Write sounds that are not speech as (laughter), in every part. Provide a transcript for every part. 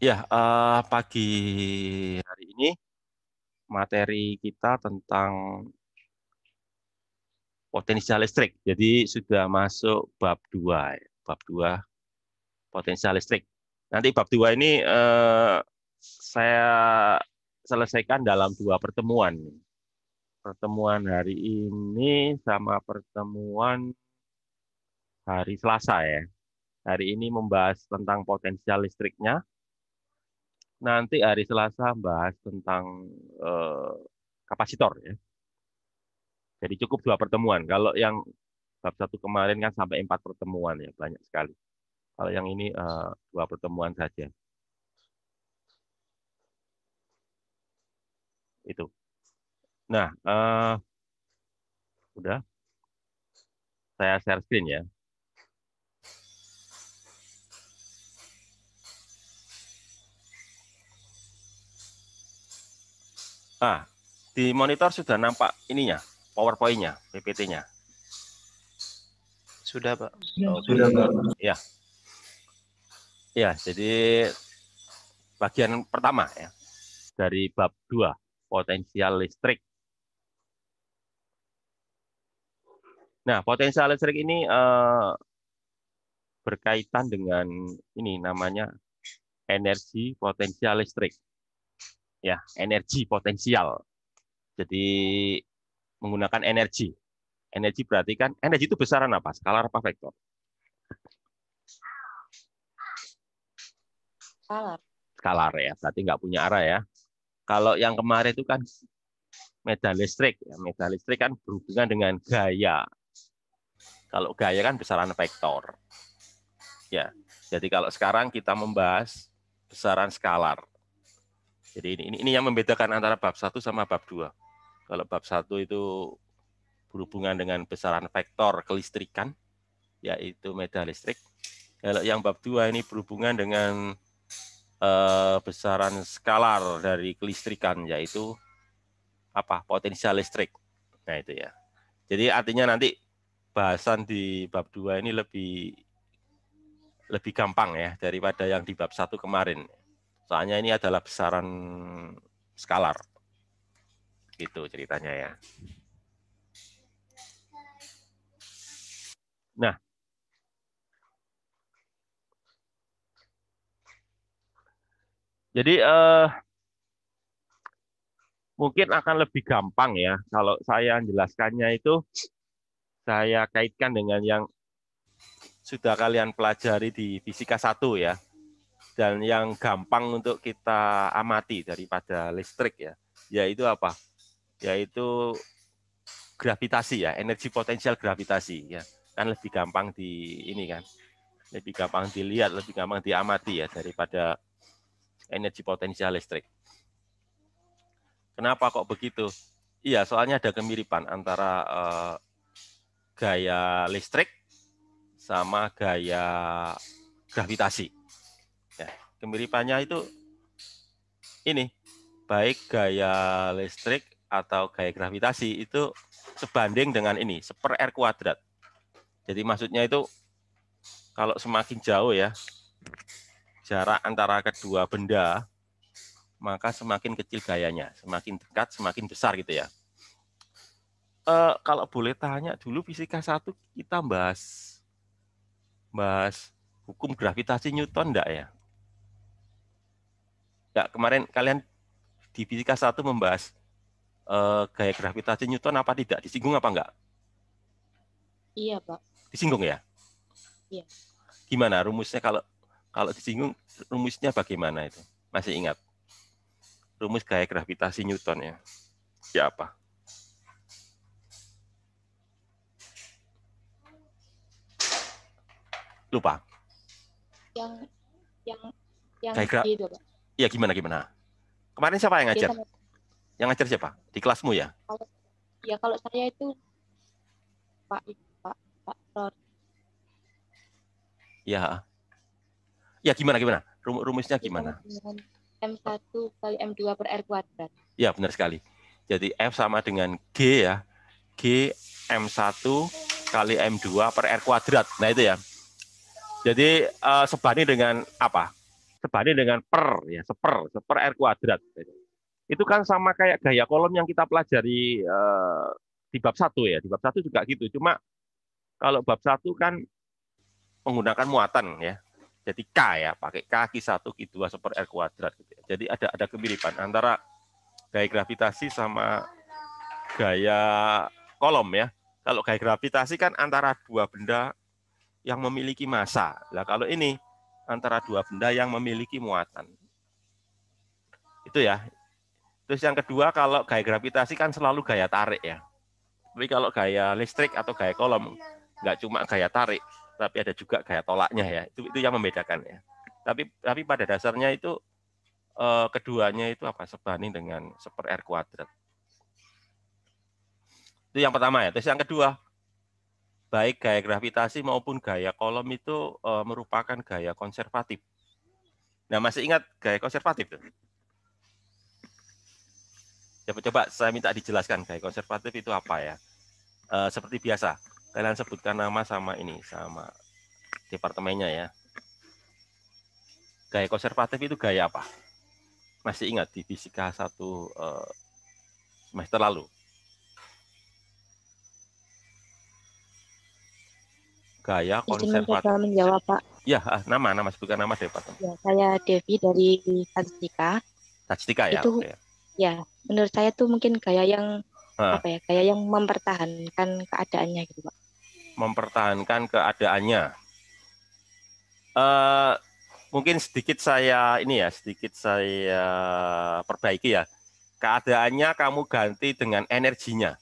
Ya, uh, pagi hari ini materi kita tentang potensial listrik. Jadi sudah masuk bab 2, ya. bab 2 potensial listrik. Nanti bab 2 ini uh, saya selesaikan dalam dua pertemuan. Pertemuan hari ini sama pertemuan hari Selasa ya. Hari ini membahas tentang potensial listriknya, nanti hari Selasa bahas tentang eh, kapasitor ya. Jadi cukup dua pertemuan. Kalau yang bab satu kemarin kan sampai empat pertemuan ya banyak sekali. Kalau yang ini eh, dua pertemuan saja. Itu. Nah, eh, udah. Saya share screen ya. Nah, di monitor sudah nampak ininya, PowerPoint-nya, PPT-nya. Sudah, Pak. Oh, sudah, Pak. Ya. Ya, jadi bagian pertama ya dari bab 2 potensial listrik. Nah, potensial listrik ini eh, berkaitan dengan ini namanya energi potensial listrik ya energi potensial. Jadi menggunakan energi. Energi berarti kan energi itu besaran apa? Skalar apa vektor? Skalar. Skalar ya, berarti nggak punya arah ya. Kalau yang kemarin itu kan medan listrik, ya. medan listrik kan berhubungan dengan gaya. Kalau gaya kan besaran vektor. Ya, jadi kalau sekarang kita membahas besaran skalar. Jadi ini, ini, ini yang membedakan antara bab 1 sama bab 2. Kalau bab 1 itu berhubungan dengan besaran vektor kelistrikan, yaitu medan listrik. Kalau yang bab 2 ini berhubungan dengan eh, besaran skalar dari kelistrikan, yaitu apa potensial listrik. Nah itu ya. Jadi artinya nanti bahasan di bab 2 ini lebih lebih gampang ya daripada yang di bab 1 kemarin. Soalnya ini adalah besaran skalar. Gitu ceritanya ya. Nah, Jadi eh, mungkin akan lebih gampang ya kalau saya menjelaskannya itu saya kaitkan dengan yang sudah kalian pelajari di fisika satu ya dan yang gampang untuk kita amati daripada listrik ya, yaitu apa? Yaitu gravitasi ya, energi potensial gravitasi ya. Kan lebih gampang di ini kan. Lebih gampang dilihat, lebih gampang diamati ya daripada energi potensial listrik. Kenapa kok begitu? Iya, soalnya ada kemiripan antara eh, gaya listrik sama gaya gravitasi kemiripannya itu ini baik gaya listrik atau gaya gravitasi itu sebanding dengan ini seper r kuadrat. Jadi maksudnya itu kalau semakin jauh ya jarak antara kedua benda maka semakin kecil gayanya, semakin dekat semakin besar gitu ya. E, kalau boleh tanya dulu fisika satu kita bahas bahas hukum gravitasi Newton enggak ya? Enggak, kemarin kalian di fisika satu membahas uh, gaya gravitasi Newton apa tidak? Disinggung apa enggak? Iya, Pak. Disinggung ya? Iya. Gimana rumusnya kalau kalau disinggung rumusnya bagaimana itu? Masih ingat? Rumus gaya gravitasi Newton ya. Ya apa? Lupa. Yang yang yang gaya, itu, Pak Iya gimana gimana? Kemarin siapa yang ngajar? Iya, yang ngajar siapa? Di kelasmu ya? Kalau, iya, kalau saya itu Pak Pak Pak Tor. Iya? Iya gimana gimana? rumusnya gimana? M1 kali M2 per R kuadrat. Iya benar sekali. Jadi F sama dengan G ya. G M1 kali M2 per R kuadrat. Nah itu ya. Jadi eh, sebanding dengan apa? sebanding dengan per ya seper seper r kuadrat itu kan sama kayak gaya kolom yang kita pelajari eh, di bab satu ya di bab satu juga gitu cuma kalau bab satu kan menggunakan muatan ya jadi k ya pakai kaki satu k dua seper r kuadrat gitu ya. jadi ada ada kemiripan antara gaya gravitasi sama gaya kolom ya kalau gaya gravitasi kan antara dua benda yang memiliki massa lah kalau ini antara dua benda yang memiliki muatan. Itu ya. Terus yang kedua kalau gaya gravitasi kan selalu gaya tarik ya. Tapi kalau gaya listrik atau gaya kolom nggak cuma gaya tarik, tapi ada juga gaya tolaknya ya. Itu itu yang membedakan ya. Tapi tapi pada dasarnya itu eh, keduanya itu apa sebanding dengan seper r kuadrat. Itu yang pertama ya. Terus yang kedua, baik gaya gravitasi maupun gaya kolom itu uh, merupakan gaya konservatif. Nah, masih ingat gaya konservatif tuh? Coba-coba ya, saya minta dijelaskan gaya konservatif itu apa ya. Uh, seperti biasa, kalian sebutkan nama sama ini, sama departemennya ya. Gaya konservatif itu gaya apa? Masih ingat di Fisika satu uh, semester lalu? Gaya Konservatif. Saya menjawab Pak. Ya, ah, nama, nama sebutkan nama deh Pak. Ya, saya Devi dari Tajtika. Tajtika ya. Itu, okay. ya, menurut saya tuh mungkin gaya yang ha. apa ya, gaya yang mempertahankan keadaannya gitu Pak. Mempertahankan keadaannya. Uh, mungkin sedikit saya ini ya, sedikit saya perbaiki ya. Keadaannya kamu ganti dengan energinya.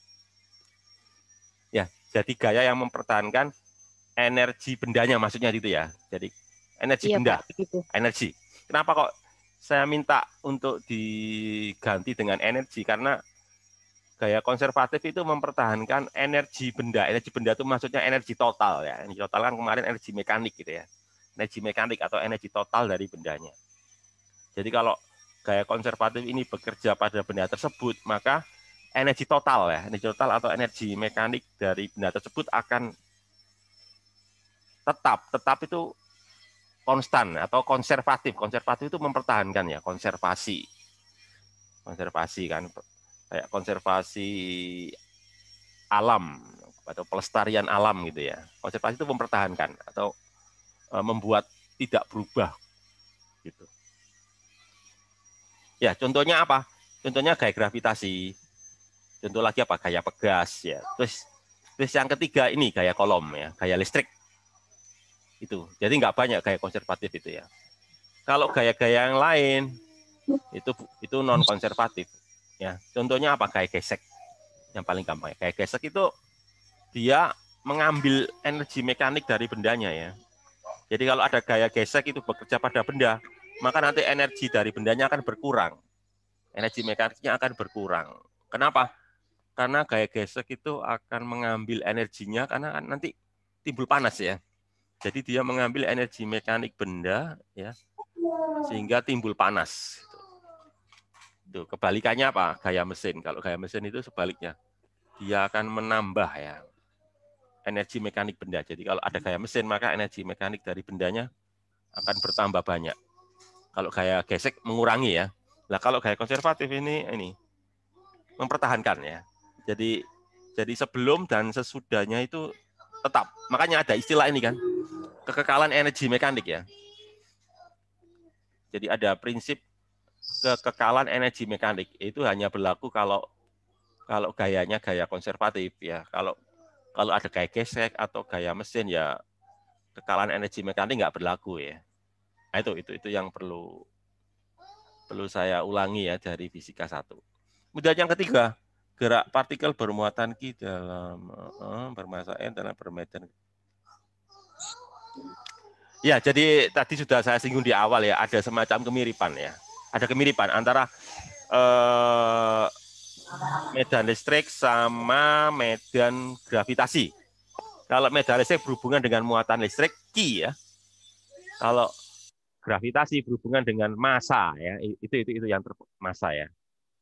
Ya, jadi gaya yang mempertahankan energi bendanya maksudnya gitu ya. Jadi energi iya, benda, gitu. energi. Kenapa kok saya minta untuk diganti dengan energi karena gaya konservatif itu mempertahankan energi benda. Energi benda itu maksudnya energi total ya. Energi total kan kemarin energi mekanik gitu ya. Energi mekanik atau energi total dari bendanya. Jadi kalau gaya konservatif ini bekerja pada benda tersebut, maka energi total ya, energi total atau energi mekanik dari benda tersebut akan tetap tetap itu konstan atau konservatif konservatif itu mempertahankan ya konservasi konservasi kan kayak konservasi alam atau pelestarian alam gitu ya konservasi itu mempertahankan atau e, membuat tidak berubah gitu ya contohnya apa contohnya gaya gravitasi contoh lagi apa gaya pegas ya terus terus yang ketiga ini gaya kolom ya gaya listrik itu jadi nggak banyak gaya konservatif itu ya kalau gaya-gaya yang lain itu itu non konservatif ya contohnya apa gaya gesek yang paling gampang ya. gaya gesek itu dia mengambil energi mekanik dari bendanya ya jadi kalau ada gaya gesek itu bekerja pada benda maka nanti energi dari bendanya akan berkurang energi mekaniknya akan berkurang kenapa karena gaya gesek itu akan mengambil energinya karena nanti timbul panas ya jadi dia mengambil energi mekanik benda ya iya. sehingga timbul panas. Gitu. Tuh, kebalikannya apa? Gaya mesin. Kalau gaya mesin itu sebaliknya. Dia akan menambah ya energi mekanik benda. Jadi kalau ada gaya mesin maka energi mekanik dari bendanya akan bertambah banyak. Kalau gaya gesek mengurangi ya. Nah kalau gaya konservatif ini ini mempertahankan ya. Jadi jadi sebelum dan sesudahnya itu tetap. Makanya ada istilah ini kan, kekekalan energi mekanik ya. Jadi ada prinsip kekekalan energi mekanik itu hanya berlaku kalau kalau gayanya gaya konservatif ya. Kalau kalau ada gaya gesek atau gaya mesin ya kekekalan energi mekanik nggak berlaku ya. Nah, itu itu itu yang perlu perlu saya ulangi ya dari fisika satu. Kemudian yang ketiga, gerak partikel bermuatan Ki dalam uh, eh, bermasa N dalam bermedan. Ya, jadi tadi sudah saya singgung di awal ya, ada semacam kemiripan ya. Ada kemiripan antara eh, medan listrik sama medan gravitasi. Kalau medan listrik berhubungan dengan muatan listrik, Q ya. Kalau gravitasi berhubungan dengan massa ya, itu itu itu yang ter, massa ya.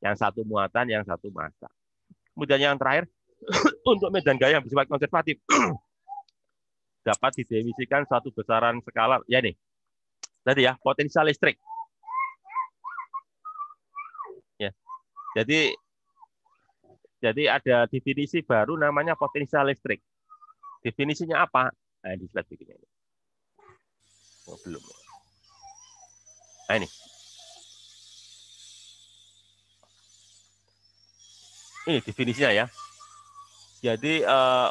Yang satu muatan, yang satu massa. Kemudian yang terakhir, (coughs) untuk medan gaya yang bersifat konservatif, (coughs) dapat didefinisikan satu besaran skala, ya nih, tadi ya, potensial listrik. Ya. Jadi jadi ada definisi baru namanya potensial listrik. Definisinya apa? Nah, slide ini. Oh, belum. Nah, ini. ini definisinya ya. Jadi uh,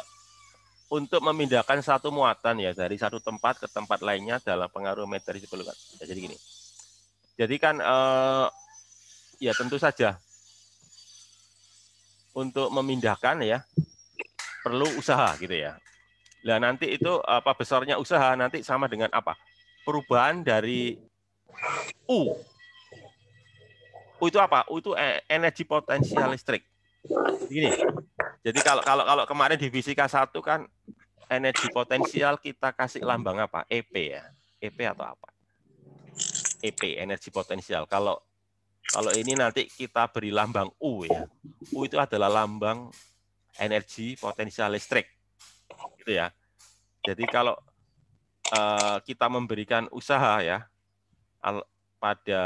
untuk memindahkan satu muatan ya dari satu tempat ke tempat lainnya dalam pengaruh materi sebelumkan. Nah, jadi gini. Jadi kan uh, ya tentu saja untuk memindahkan ya perlu usaha gitu ya. Nah nanti itu apa besarnya usaha nanti sama dengan apa? Perubahan dari U. U itu apa? U itu e-, energi potensial listrik. Gini. Jadi kalau kalau kalau kemarin di fisika satu kan energi potensial kita kasih lambang apa? EP ya. EP atau apa? EP energi potensial. Kalau kalau ini nanti kita beri lambang U ya. U itu adalah lambang energi potensial listrik. Gitu ya. Jadi kalau uh, kita memberikan usaha ya al, pada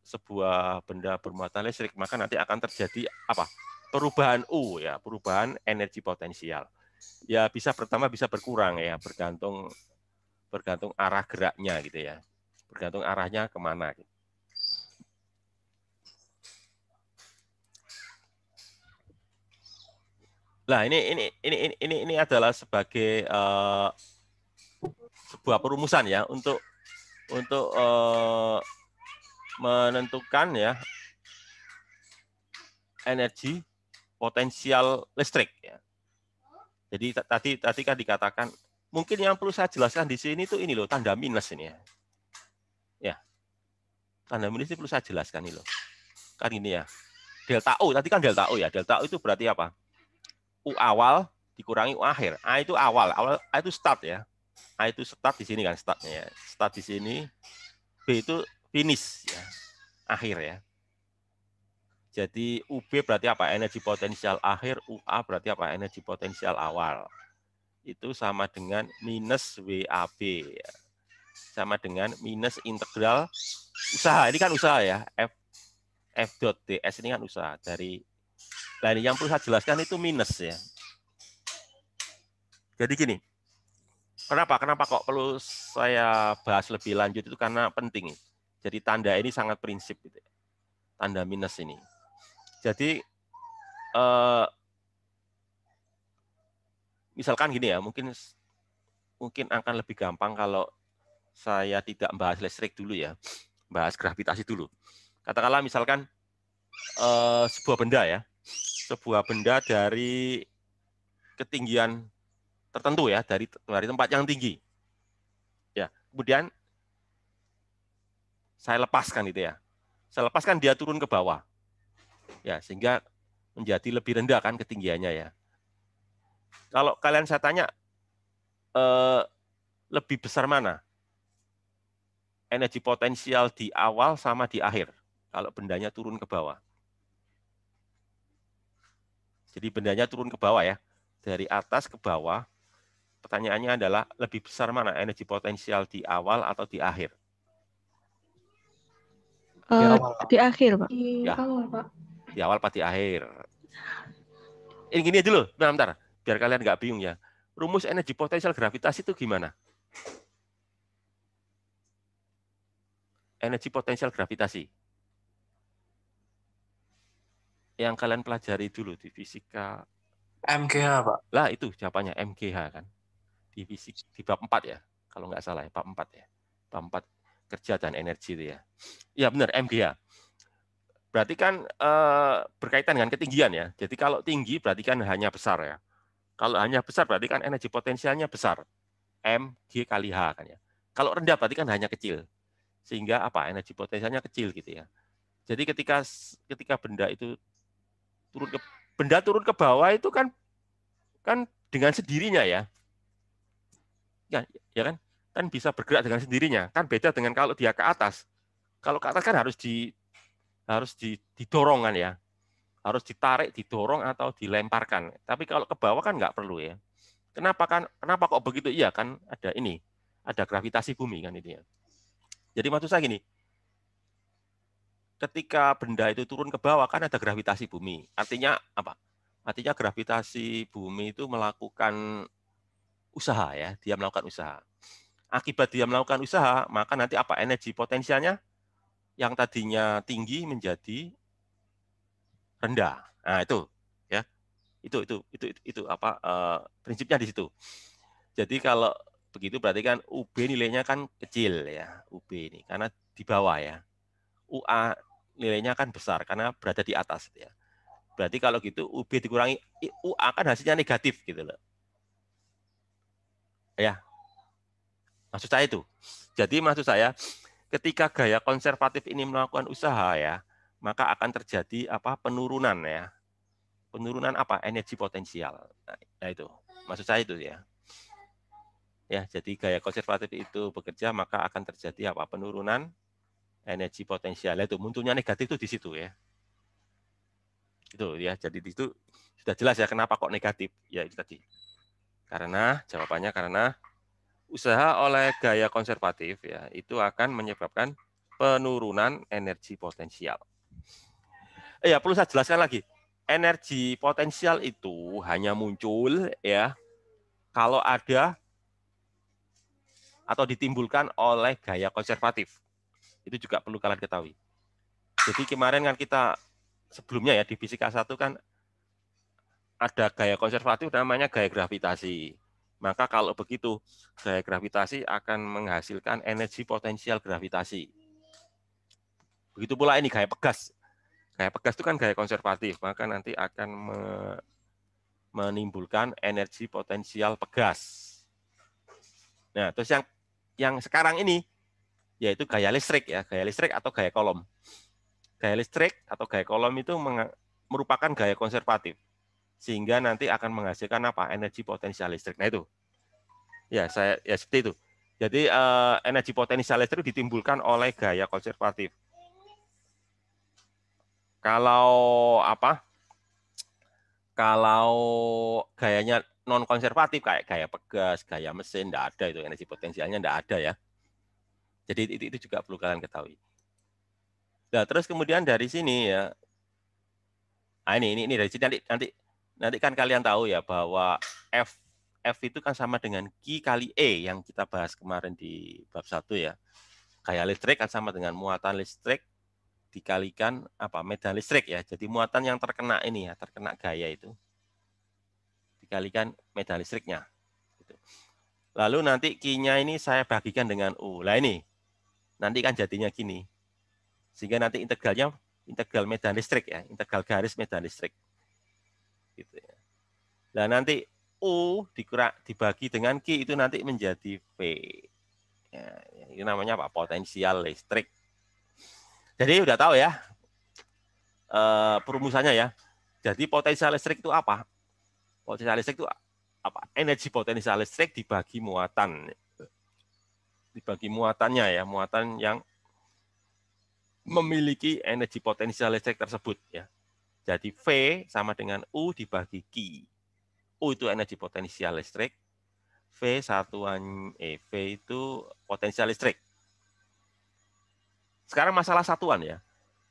sebuah benda bermuatan listrik, maka nanti akan terjadi apa? perubahan U ya, perubahan energi potensial. Ya bisa pertama bisa berkurang ya, bergantung bergantung arah geraknya gitu ya, bergantung arahnya kemana. Gitu. Nah ini ini ini ini ini adalah sebagai uh, sebuah perumusan ya untuk untuk uh, menentukan ya energi potensial listrik. Ya. Jadi tadi tadi kan dikatakan mungkin yang perlu saya jelaskan di sini itu ini loh tanda minus ini ya. Ya. Tanda minus ini perlu saya jelaskan ini loh. Kan ini ya. Delta U tadi kan delta U ya. Delta U itu berarti apa? U awal dikurangi U akhir. A itu awal, awal A itu start ya. A itu start di sini kan startnya ya. Start di sini. B itu finish ya. Akhir ya. Jadi UB berarti apa? Energi potensial akhir, UA berarti apa? Energi potensial awal. Itu sama dengan minus WAB. Sama dengan minus integral usaha. Ini kan usaha ya. F, F dot DS ini kan usaha. Dari nah ini yang perlu saya jelaskan itu minus ya. Jadi gini, kenapa? Kenapa kok perlu saya bahas lebih lanjut itu karena penting. Jadi tanda ini sangat prinsip. Gitu ya. Tanda minus ini. Jadi eh, misalkan gini ya, mungkin mungkin akan lebih gampang kalau saya tidak membahas listrik dulu ya, bahas gravitasi dulu. Katakanlah misalkan eh, sebuah benda ya, sebuah benda dari ketinggian tertentu ya, dari dari tempat yang tinggi. Ya, kemudian saya lepaskan itu ya. Saya lepaskan dia turun ke bawah ya sehingga menjadi lebih rendah kan ketinggiannya ya. Kalau kalian saya tanya eh, lebih besar mana? Energi potensial di awal sama di akhir. Kalau bendanya turun ke bawah. Jadi bendanya turun ke bawah ya. Dari atas ke bawah. Pertanyaannya adalah lebih besar mana energi potensial di awal atau di akhir? Uh, di, eh, awal, di akhir, Pak. Di ya. awal, Pak di awal, pati akhir. Ini gini aja loh, bentar, bentar. Biar kalian nggak bingung ya. Rumus energi potensial gravitasi itu gimana? Energi potensial gravitasi. Yang kalian pelajari dulu di fisika. MGH, Pak. Lah, itu jawabannya MGH kan. Di fisik di bab 4 ya, kalau nggak salah ya, bab 4 ya. Bab 4 kerja dan energi itu ya. Ya benar, MGH berarti kan eh, berkaitan dengan ketinggian ya. Jadi kalau tinggi berarti kan hanya besar ya. Kalau hanya besar berarti kan energi potensialnya besar. M, G kali H kan ya. Kalau rendah berarti kan hanya kecil. Sehingga apa? Energi potensialnya kecil gitu ya. Jadi ketika ketika benda itu turun ke benda turun ke bawah itu kan kan dengan sendirinya ya. Ya, ya kan? Kan bisa bergerak dengan sendirinya. Kan beda dengan kalau dia ke atas. Kalau ke atas kan harus di harus didorongan ya harus ditarik didorong atau dilemparkan tapi kalau ke bawah kan nggak perlu ya kenapa kan kenapa kok begitu iya kan ada ini ada gravitasi bumi kan itu ya jadi maksud saya gini ketika benda itu turun ke bawah kan ada gravitasi bumi artinya apa artinya gravitasi bumi itu melakukan usaha ya dia melakukan usaha akibat dia melakukan usaha maka nanti apa energi potensialnya yang tadinya tinggi menjadi rendah. Nah, itu ya. Itu itu itu itu, itu apa uh, prinsipnya di situ. Jadi kalau begitu berarti kan UB nilainya kan kecil ya, UB ini karena di bawah ya. UA nilainya kan besar karena berada di atas ya. Berarti kalau gitu UB dikurangi UA kan hasilnya negatif gitu loh. Ya. Maksud saya itu. Jadi maksud saya ketika gaya konservatif ini melakukan usaha ya, maka akan terjadi apa penurunan ya. Penurunan apa? Energi potensial. Nah, itu. Maksud saya itu ya. Ya, jadi gaya konservatif itu bekerja maka akan terjadi apa? Penurunan energi potensial. itu munculnya negatif itu di situ ya. Itu ya. Jadi di situ sudah jelas ya kenapa kok negatif ya itu tadi. Karena jawabannya karena usaha oleh gaya konservatif ya itu akan menyebabkan penurunan energi potensial. Ya, perlu saya jelaskan lagi. Energi potensial itu hanya muncul ya kalau ada atau ditimbulkan oleh gaya konservatif. Itu juga perlu kalian ketahui. Jadi kemarin kan kita sebelumnya ya di fisika 1 kan ada gaya konservatif namanya gaya gravitasi maka kalau begitu, gaya gravitasi akan menghasilkan energi potensial gravitasi. Begitu pula ini gaya pegas. Gaya pegas itu kan gaya konservatif, maka nanti akan me menimbulkan energi potensial pegas. Nah, terus yang yang sekarang ini yaitu gaya listrik ya, gaya listrik atau gaya kolom. Gaya listrik atau gaya kolom itu merupakan gaya konservatif sehingga nanti akan menghasilkan apa energi potensial listrik. Nah itu, ya saya ya seperti itu. Jadi eh, energi potensial listrik ditimbulkan oleh gaya konservatif. Kalau apa? Kalau gayanya non konservatif kayak gaya pegas, gaya mesin, tidak ada itu energi potensialnya tidak ada ya. Jadi itu, itu juga perlu kalian ketahui. Nah terus kemudian dari sini ya, nah, ini ini, ini dari sini nanti nanti nanti kan kalian tahu ya bahwa F F itu kan sama dengan Q kali E yang kita bahas kemarin di bab 1 ya. Gaya listrik kan sama dengan muatan listrik dikalikan apa medan listrik ya. Jadi muatan yang terkena ini ya, terkena gaya itu dikalikan medan listriknya. Gitu. Lalu nanti Q-nya ini saya bagikan dengan U. Lah ini nanti kan jadinya gini. Sehingga nanti integralnya integral medan listrik ya, integral garis medan listrik gitu ya. Nah, nanti U dikurang dibagi dengan Q itu nanti menjadi V. Ya, ya, ini namanya apa? Potensial listrik. Jadi udah tahu ya e, perumusannya ya. Jadi potensial listrik itu apa? Potensial listrik itu apa? Energi potensial listrik dibagi muatan. Dibagi muatannya ya, muatan yang memiliki energi potensial listrik tersebut ya. Jadi V sama dengan U dibagi Q. U itu energi potensial listrik. V satuan eh, V itu potensial listrik. Sekarang masalah satuan ya.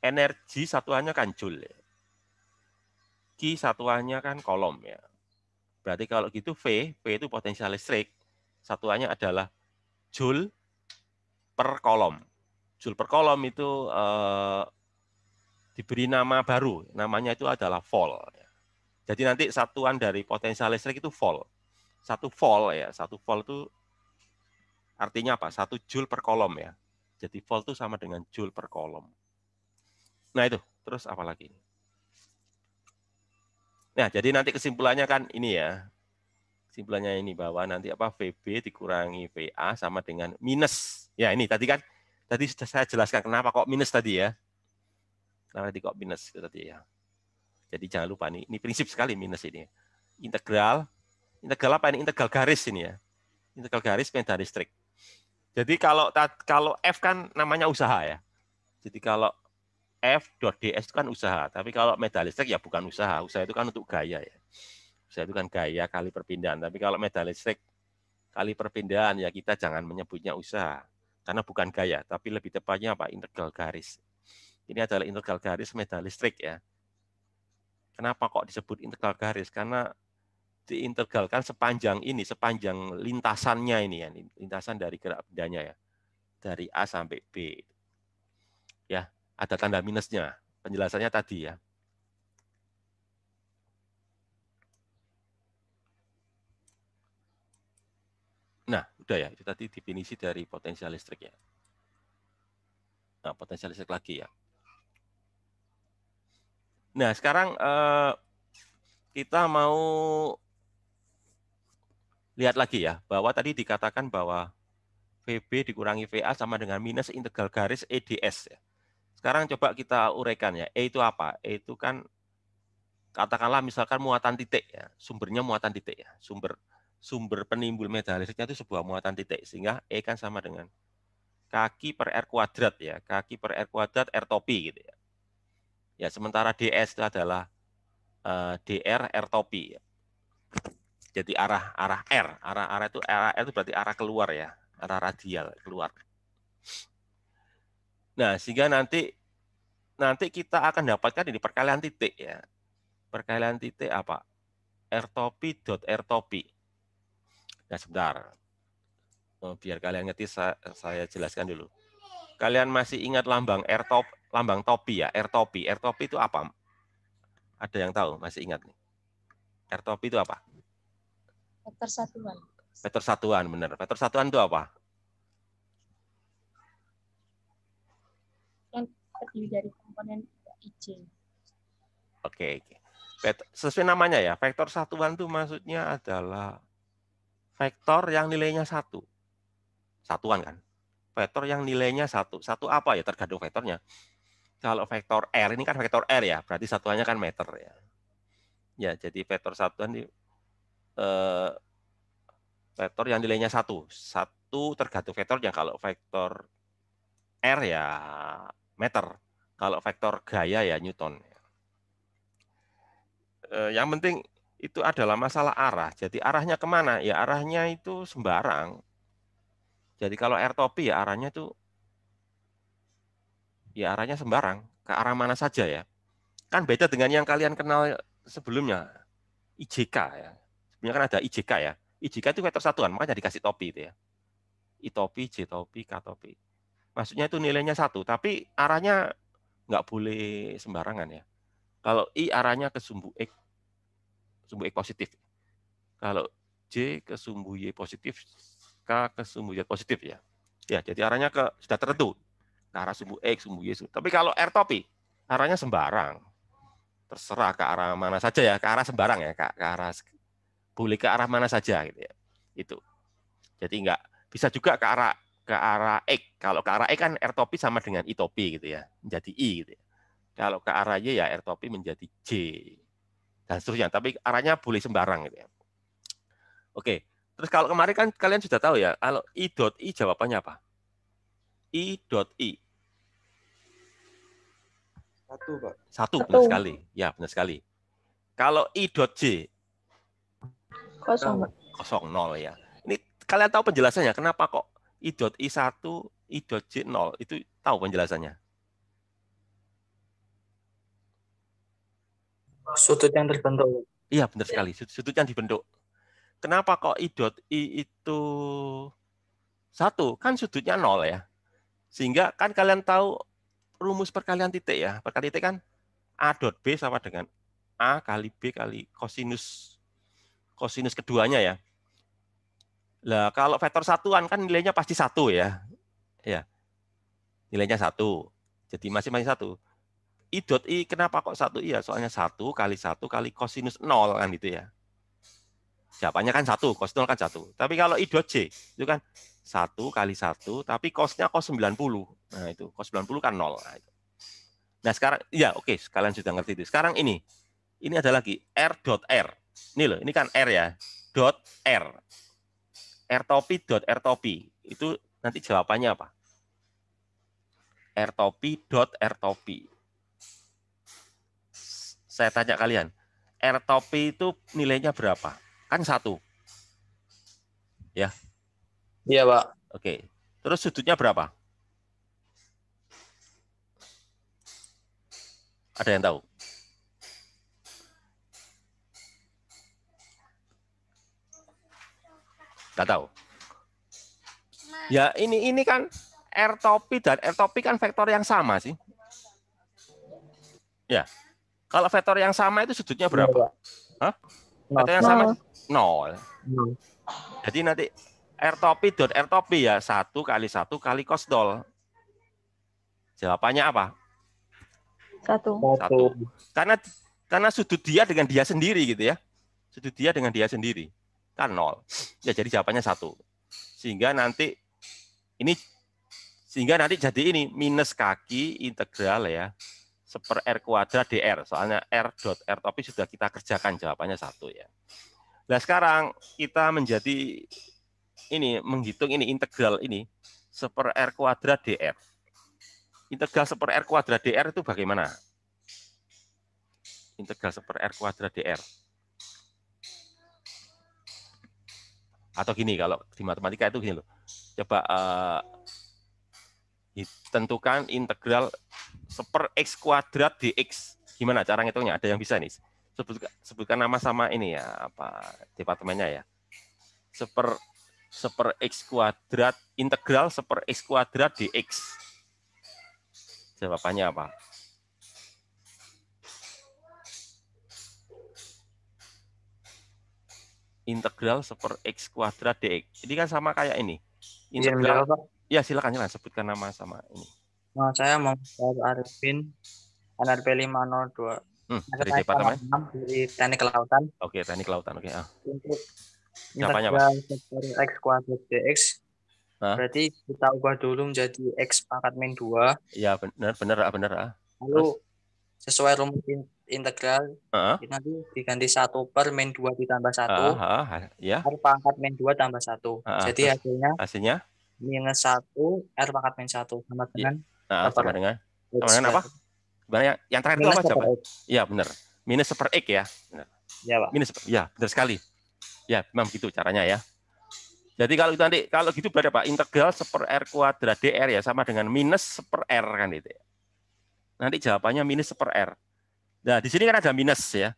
Energi satuannya kan Ya. Q satuannya kan kolom ya. Berarti kalau gitu V, V itu potensial listrik. Satuannya adalah jul per kolom. Jul per kolom itu eh, diberi nama baru, namanya itu adalah volt. Ya. Jadi nanti satuan dari potensial listrik itu volt. Satu volt ya, satu volt itu artinya apa? Satu joule per kolom ya. Jadi volt itu sama dengan joule per kolom. Nah itu, terus apa lagi? Nah, jadi nanti kesimpulannya kan ini ya. Kesimpulannya ini bahwa nanti apa VB dikurangi VA sama dengan minus. Ya ini tadi kan, tadi sudah saya jelaskan kenapa kok minus tadi ya namanya kok minus itu tadi ya. Jadi jangan lupa nih, ini prinsip sekali minus ini. Integral, integral apa ini? Integral garis ini ya. Integral garis dari listrik. Jadi kalau kalau F kan namanya usaha ya. Jadi kalau F dot DS itu kan usaha, tapi kalau medan listrik ya bukan usaha. Usaha itu kan untuk gaya ya. Usaha itu kan gaya kali perpindahan. Tapi kalau medan listrik kali perpindahan ya kita jangan menyebutnya usaha karena bukan gaya, tapi lebih tepatnya apa? integral garis. Ini adalah integral garis listrik ya. Kenapa kok disebut integral garis? Karena diintegralkan sepanjang ini, sepanjang lintasannya ini ya, lintasan dari gerak bendanya ya. Dari A sampai B. Ya, ada tanda minusnya. Penjelasannya tadi ya. Nah, udah ya, itu tadi definisi dari potensial listrik ya. Nah, potensial listrik lagi ya. Nah, sekarang eh, kita mau lihat lagi ya, bahwa tadi dikatakan bahwa VB dikurangi VA sama dengan minus integral garis EDS. Ya. Sekarang coba kita uraikan ya, E itu apa? E itu kan katakanlah misalkan muatan titik ya, sumbernya muatan titik ya, sumber sumber penimbul medan listriknya itu sebuah muatan titik sehingga E kan sama dengan kaki per R kuadrat ya, kaki per R kuadrat R topi gitu ya Ya, sementara DS itu adalah uh, eh, DR R topi. Jadi arah arah R, arah arah itu arah R itu berarti arah keluar ya, arah radial keluar. Nah, sehingga nanti nanti kita akan dapatkan di perkalian titik ya. Perkalian titik apa? R topi dot R topi. Nah, sebentar. Oh, biar kalian ngerti saya, saya jelaskan dulu. Kalian masih ingat lambang R top lambang topi ya, air topi. Air topi itu apa? Ada yang tahu? Masih ingat nih? Air topi itu apa? Vetor satuan. Vetor satuan, benar. Vetor satuan itu apa? Yang terdiri dari komponen IC. Oke, oke. Sesuai namanya ya, vektor satuan itu maksudnya adalah vektor yang nilainya satu. Satuan kan? Vektor yang nilainya satu. Satu apa ya tergantung vektornya kalau vektor R ini kan vektor R ya, berarti satuannya kan meter ya. Ya, jadi vektor satuan di eh, vektor yang nilainya satu, satu tergantung vektor yang Kalau vektor R ya meter, kalau vektor gaya ya newton. Eh, yang penting itu adalah masalah arah. Jadi arahnya kemana? Ya arahnya itu sembarang. Jadi kalau R topi ya arahnya itu ya arahnya sembarang, ke arah mana saja ya. Kan beda dengan yang kalian kenal sebelumnya, IJK ya. sebelumnya kan ada IJK ya. IJK itu vektor satuan, makanya dikasih topi itu ya. I topi, J topi, K topi. Maksudnya itu nilainya satu, tapi arahnya nggak boleh sembarangan ya. Kalau I arahnya ke sumbu X, sumbu X positif. Kalau J ke sumbu Y positif, K ke sumbu Z positif ya. Ya, jadi arahnya ke sudah tertentu ke arah sumbu X, sumbu Y. Tapi kalau air topi, arahnya sembarang. Terserah ke arah mana saja ya, ke arah sembarang ya, ke, arah boleh ke arah mana saja gitu ya. Itu. Jadi nggak bisa juga ke arah ke arah X. Kalau ke arah X kan air topi sama dengan I topi gitu ya, menjadi I gitu ya. Kalau ke arah Y ya air topi menjadi J. Dan seterusnya, tapi arahnya boleh sembarang gitu ya. Oke. Terus kalau kemarin kan kalian sudah tahu ya, kalau I dot I jawabannya apa? i. dot. i Satu, Pak. Satu, Satu, benar sekali. Ya, benar sekali. Kalau j Kosong, Pak. Kosong, nol ya. Ini kalian tahu penjelasannya, kenapa kok i. i dot. satu i. dot. j nol itu tahu penjelasannya? Sudut yang terbentuk. Iya, benar sekali. Sudut, yang dibentuk. Kenapa kok i. dot. i itu satu kan sudutnya nol ya sehingga kan kalian tahu rumus perkalian titik ya. Perkalian titik kan A dot B sama dengan A kali B kali kosinus kosinus keduanya ya. Lah kalau vektor satuan kan nilainya pasti satu ya. Ya. Nilainya satu. Jadi masih masih satu. I dot I kenapa kok satu? Iya, soalnya satu kali satu kali kosinus nol kan gitu ya. Jawabannya kan satu, cos 0 kan satu. Tapi kalau I dot J itu kan satu kali satu, tapi cosnya cos 90. Nah itu cos 90 kan nol. Nah, itu. nah sekarang ya oke okay, sekalian sudah ngerti itu. Sekarang ini ini ada lagi r dot r. Ini loh, ini kan r ya dot r. R topi dot r topi itu nanti jawabannya apa? R topi dot r topi. Saya tanya kalian, R topi itu nilainya berapa? kan satu. Ya. Iya, Pak. Oke. Terus sudutnya berapa? Ada yang tahu? Tidak tahu. Ya ini ini kan R topi dan R topi kan vektor yang sama sih. Ya. Kalau vektor yang sama itu sudutnya iya, berapa? Hah? Data yang sama nol. Jadi nanti r topi dot r topi ya satu kali satu kali kos dol Jawabannya apa? Satu. Satu. Karena karena sudut dia dengan dia sendiri gitu ya. Sudut dia dengan dia sendiri kan nol. Ya jadi jawabannya satu. Sehingga nanti ini sehingga nanti jadi ini minus kaki integral ya seper R kuadrat DR. Soalnya R dot R tapi sudah kita kerjakan jawabannya satu ya. Nah sekarang kita menjadi ini menghitung ini integral ini seper R kuadrat DR. Integral seper R kuadrat DR itu bagaimana? Integral seper R kuadrat DR. Atau gini kalau di matematika itu gini loh. Coba uh, eh, tentukan integral seper x kuadrat dx. Gimana cara ngitungnya? Ada yang bisa nih? sebutkan sebutkan nama sama ini ya, apa departemennya ya. Seper seper x kuadrat integral seper x kuadrat dx. Jawabannya apa? Integral seper x kuadrat dx. Ini kan sama kayak ini. Iya, integral. Ya, ya silakan silakan sebutkan nama sama ini. Nah, saya Muhammad Arifin, NRP 502. Hmm, dari departemen? Ya? dari Teknik Kelautan. Oke, Teknik Kelautan. Oke, okay, ah. Untuk Nyapanya, Pak? X kuadrat DX. Nah. Berarti kita ubah dulu menjadi X pangkat min dua Iya, benar, benar, ah, benar. Ah. Lalu sesuai rumus integral, uh nanti diganti satu per min dua ditambah 1. Uh -huh. yeah. R pangkat min dua tambah satu Uh Jadi hasilnya? Hasilnya? minus satu R pangkat minus 1. Sama dengan? Iya. Nah, sama dengan sama dengan apa? Gimana yang, Yang terakhir itu apa coba? Iya, benar. Minus seper x ya. Benar. Ya, Pak. Minus seper, ya, benar sekali. Ya, memang begitu caranya ya. Jadi kalau itu nanti kalau gitu berarti Pak integral seper r kuadrat dr ya sama dengan minus seper r kan itu. Ya. Nanti jawabannya minus seper r. Nah, di sini kan ada minus ya.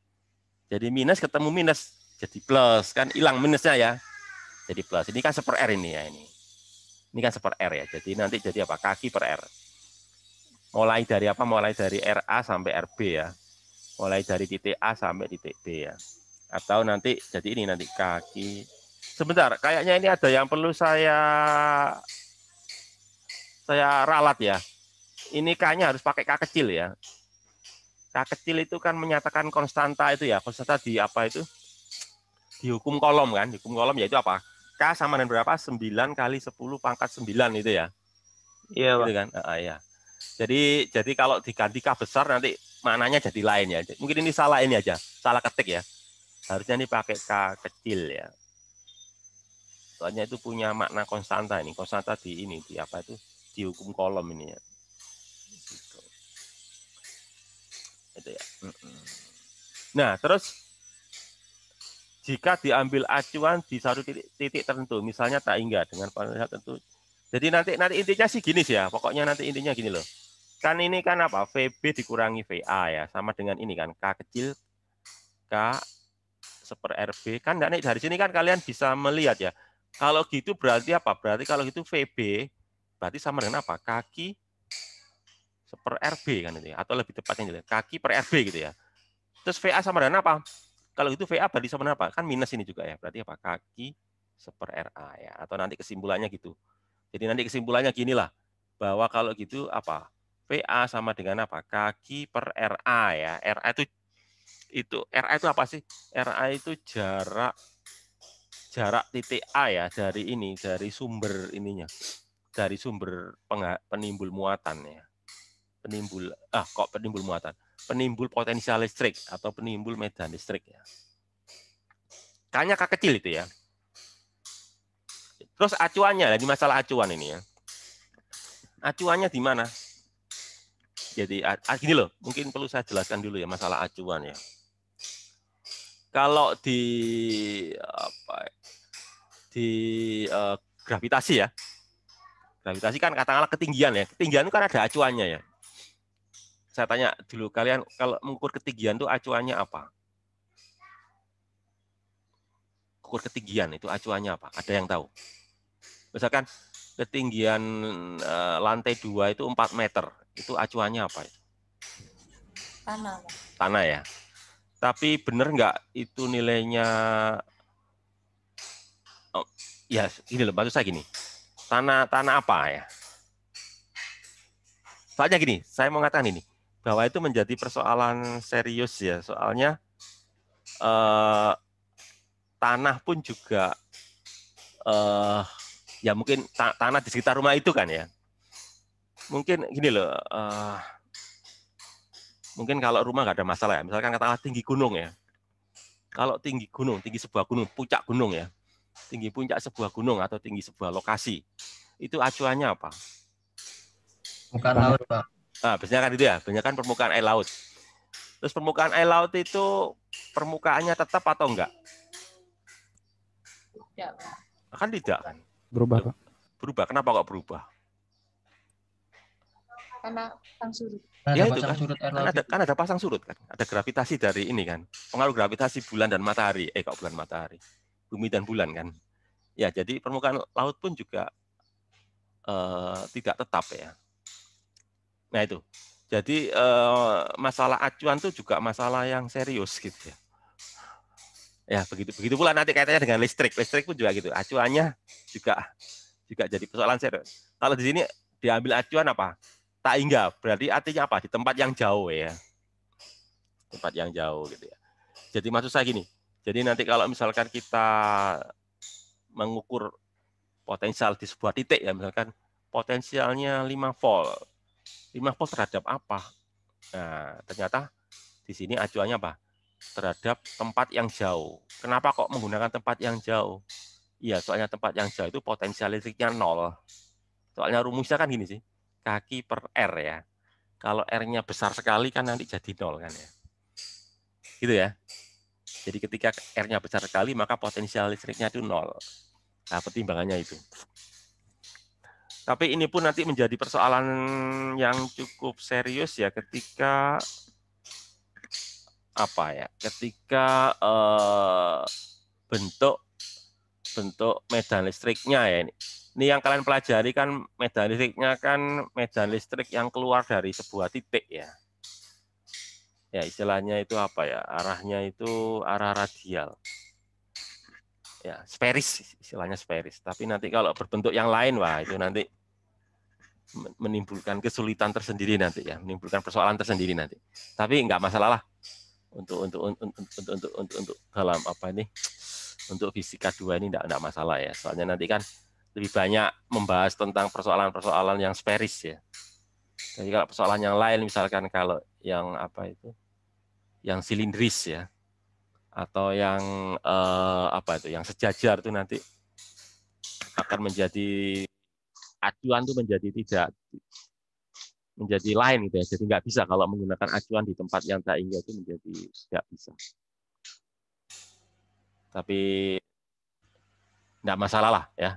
Jadi minus ketemu minus jadi plus kan hilang minusnya ya. Jadi plus. Ini kan seper r ini ya ini. Ini kan seper r ya. Jadi nanti jadi apa? Kaki per r mulai dari apa mulai dari RA sampai RB ya mulai dari titik A sampai titik B ya atau nanti jadi ini nanti kaki sebentar kayaknya ini ada yang perlu saya saya ralat ya ini kayaknya harus pakai K kecil ya K kecil itu kan menyatakan konstanta itu ya konstanta di apa itu di hukum kolom kan di hukum kolom yaitu apa K sama dengan berapa 9 kali 10 pangkat 9 itu ya iya gitu kan uh, ya jadi jadi kalau diganti K besar nanti maknanya jadi lain ya. Mungkin ini salah ini aja, salah ketik ya. Harusnya ini pakai K kecil ya. Soalnya itu punya makna konstanta ini. Konstanta di ini, di apa itu? Di hukum kolom ini ya. Gitu. Itu ya. Nah, terus jika diambil acuan di satu titik, titik tertentu, misalnya tak hingga dengan penilaian tertentu, jadi nanti nanti intinya sih gini sih ya. Pokoknya nanti intinya gini loh. Kan ini kan apa? VB dikurangi VA ya. Sama dengan ini kan. K kecil K seper RB. Kan Nanti nih dari sini kan kalian bisa melihat ya. Kalau gitu berarti apa? Berarti kalau gitu VB berarti sama dengan apa? Kaki seper RB kan itu ya. Atau lebih tepatnya gitu. Ya. Kaki per RB gitu ya. Terus VA sama dengan apa? Kalau itu VA berarti sama dengan apa? Kan minus ini juga ya. Berarti apa? Kaki seper RA ya. Atau nanti kesimpulannya gitu. Jadi nanti kesimpulannya gini lah, bahwa kalau gitu apa VA sama dengan apa kaki per RA ya. RA itu itu RA itu apa sih? RA itu jarak jarak titik A ya dari ini dari sumber ininya dari sumber penimbul muatan ya penimbul ah kok penimbul muatan penimbul potensial listrik atau penimbul medan listrik ya kayaknya kecil itu ya Terus acuannya lagi masalah acuan ini ya. Acuannya di mana? Jadi gini loh, mungkin perlu saya jelaskan dulu ya masalah acuan ya. Kalau di apa ya, di uh, gravitasi ya. Gravitasi kan katakanlah ketinggian ya. Ketinggian itu kan ada acuannya ya. Saya tanya dulu kalian kalau mengukur ketinggian itu acuannya apa? Ukur ketinggian itu acuannya apa? Ada yang tahu? Misalkan ketinggian uh, lantai dua itu 4 meter, itu acuannya apa itu? Tanah. Tanah ya. Tapi benar nggak itu nilainya? Oh, ya, ini loh, maksud saya gini. Tanah tanah apa ya? Soalnya gini, saya mau katakan ini bahwa itu menjadi persoalan serius ya. Soalnya eh, tanah pun juga eh, ya mungkin tanah di sekitar rumah itu kan ya. Mungkin gini loh, uh, mungkin kalau rumah nggak ada masalah ya. Misalkan katakanlah tinggi gunung ya. Kalau tinggi gunung, tinggi sebuah gunung, puncak gunung ya. Tinggi puncak sebuah gunung atau tinggi sebuah lokasi. Itu acuannya apa? Permukaan laut, Pak. Nah, biasanya kan itu ya, biasanya kan permukaan air laut. Terus permukaan air laut itu permukaannya tetap atau enggak? Tidak. Kan tidak kan? Berubah, Pak. Berubah. Kenapa kok berubah? Karena pasang surut. Karena ya ada itu kan. Surut kan ada, kan ada pasang surut kan. Ada gravitasi dari ini kan. Pengaruh gravitasi bulan dan matahari. Eh kok bulan matahari. Bumi dan bulan kan. Ya, jadi permukaan laut pun juga eh, tidak tetap ya. Nah itu. Jadi eh, masalah acuan itu juga masalah yang serius gitu ya. Ya begitu begitu pula nanti kaitannya dengan listrik. Listrik pun juga gitu. Acuannya juga juga jadi persoalan serius. Kalau di sini diambil acuan apa? Tak hingga berarti artinya apa? Di tempat yang jauh ya. Tempat yang jauh gitu ya. Jadi maksud saya gini. Jadi nanti kalau misalkan kita mengukur potensial di sebuah titik ya misalkan potensialnya 5 volt. 5 volt terhadap apa? Nah, ternyata di sini acuannya apa? terhadap tempat yang jauh. Kenapa kok menggunakan tempat yang jauh? Iya, soalnya tempat yang jauh itu potensial listriknya nol. Soalnya rumusnya kan gini sih, kaki per R ya. Kalau R-nya besar sekali kan nanti jadi nol kan ya. Gitu ya. Jadi ketika R-nya besar sekali maka potensial listriknya itu nol. Nah, pertimbangannya itu. Tapi ini pun nanti menjadi persoalan yang cukup serius ya ketika apa ya ketika uh, bentuk bentuk medan listriknya ya ini ini yang kalian pelajari kan medan listriknya kan medan listrik yang keluar dari sebuah titik ya ya istilahnya itu apa ya arahnya itu arah radial ya sferis istilahnya sferis tapi nanti kalau berbentuk yang lain wah itu nanti menimbulkan kesulitan tersendiri nanti ya menimbulkan persoalan tersendiri nanti tapi enggak masalah lah untuk untuk untuk untuk untuk untuk, untuk dalam apa ini untuk fisika dua ini tidak tidak masalah ya. Soalnya nanti kan lebih banyak membahas tentang persoalan-persoalan yang sferis ya. Jadi kalau persoalan yang lain misalkan kalau yang apa itu yang silindris ya atau yang eh, apa itu yang sejajar itu nanti akan menjadi acuan tuh menjadi tidak menjadi lain gitu ya. Jadi nggak bisa kalau menggunakan acuan di tempat yang tak ingin itu menjadi nggak bisa. Tapi nggak masalah lah ya.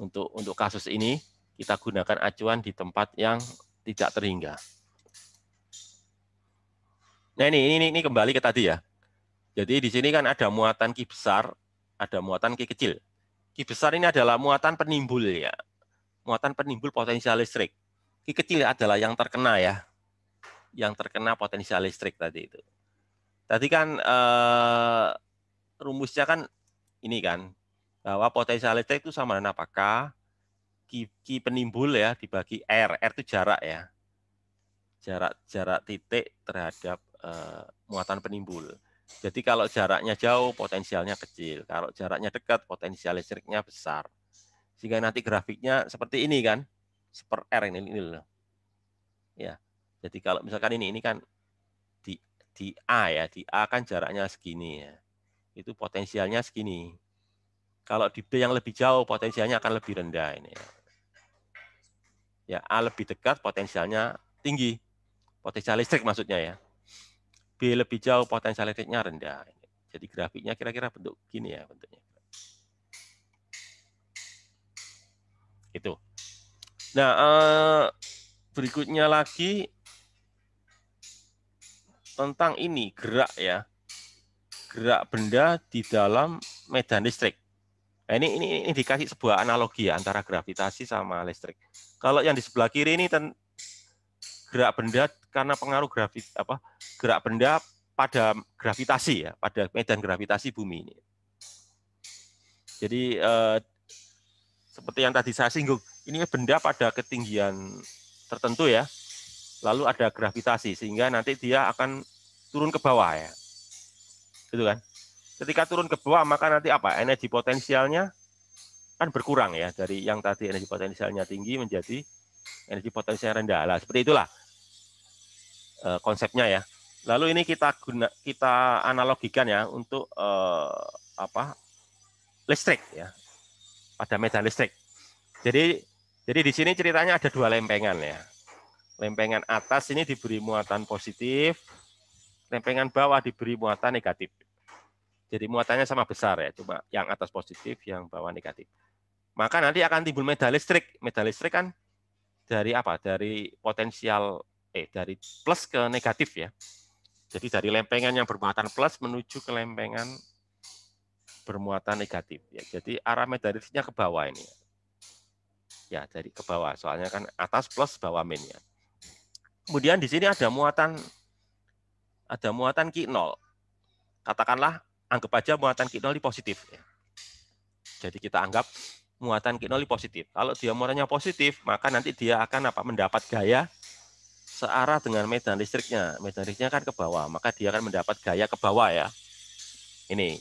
Untuk untuk kasus ini kita gunakan acuan di tempat yang tidak terhingga. Nah ini ini ini kembali ke tadi ya. Jadi di sini kan ada muatan ki besar, ada muatan ki kecil. Ki besar ini adalah muatan penimbul ya. Muatan penimbul potensial listrik Ki kecil adalah yang terkena ya, yang terkena potensial listrik tadi itu. Tadi kan eh, rumusnya kan ini kan bahwa potensial listrik itu sama dengan apakah Ki, Ki penimbul ya dibagi R. R itu jarak ya. Jarak jarak titik terhadap eh, muatan penimbul. Jadi kalau jaraknya jauh potensialnya kecil, kalau jaraknya dekat potensial listriknya besar. Sehingga nanti grafiknya seperti ini kan seper R ini, ini loh. Ya. Jadi kalau misalkan ini ini kan di di A ya, di A kan jaraknya segini ya. Itu potensialnya segini. Kalau di B yang lebih jauh potensialnya akan lebih rendah ini. Ya, ya A lebih dekat potensialnya tinggi. Potensial listrik maksudnya ya. B lebih jauh potensial listriknya rendah. Jadi grafiknya kira-kira bentuk gini ya bentuknya. Itu. Nah, uh, berikutnya lagi tentang ini gerak ya gerak benda di dalam medan listrik. Nah, ini, ini ini dikasih sebuah analogi ya, antara gravitasi sama listrik. Kalau yang di sebelah kiri ini ten, gerak benda karena pengaruh gravit apa gerak benda pada gravitasi ya, pada medan gravitasi bumi ini. Jadi eh, seperti yang tadi saya singgung, ini benda pada ketinggian tertentu ya, lalu ada gravitasi sehingga nanti dia akan turun ke bawah ya, gitu kan? Ketika turun ke bawah maka nanti apa? Energi potensialnya kan berkurang ya dari yang tadi energi potensialnya tinggi menjadi energi potensial rendah lah seperti itulah e, konsepnya ya lalu ini kita guna kita analogikan ya untuk e, apa listrik ya pada medan listrik jadi jadi di sini ceritanya ada dua lempengan ya. Lempengan atas ini diberi muatan positif, lempengan bawah diberi muatan negatif. Jadi muatannya sama besar ya, cuma yang atas positif, yang bawah negatif. Maka nanti akan timbul medan listrik. Medan listrik kan dari apa? Dari potensial eh dari plus ke negatif ya. Jadi dari lempengan yang bermuatan plus menuju ke lempengan bermuatan negatif ya. Jadi arah medan listriknya ke bawah ini. Ya ya dari ke bawah. Soalnya kan atas plus bawah min ya. Kemudian di sini ada muatan ada muatan Q0. Katakanlah anggap aja muatan Q0 positif ya. Jadi kita anggap muatan Q0 positif. Kalau dia muatannya positif, maka nanti dia akan apa mendapat gaya searah dengan medan listriknya. Medan listriknya kan ke bawah, maka dia akan mendapat gaya ke bawah ya. Ini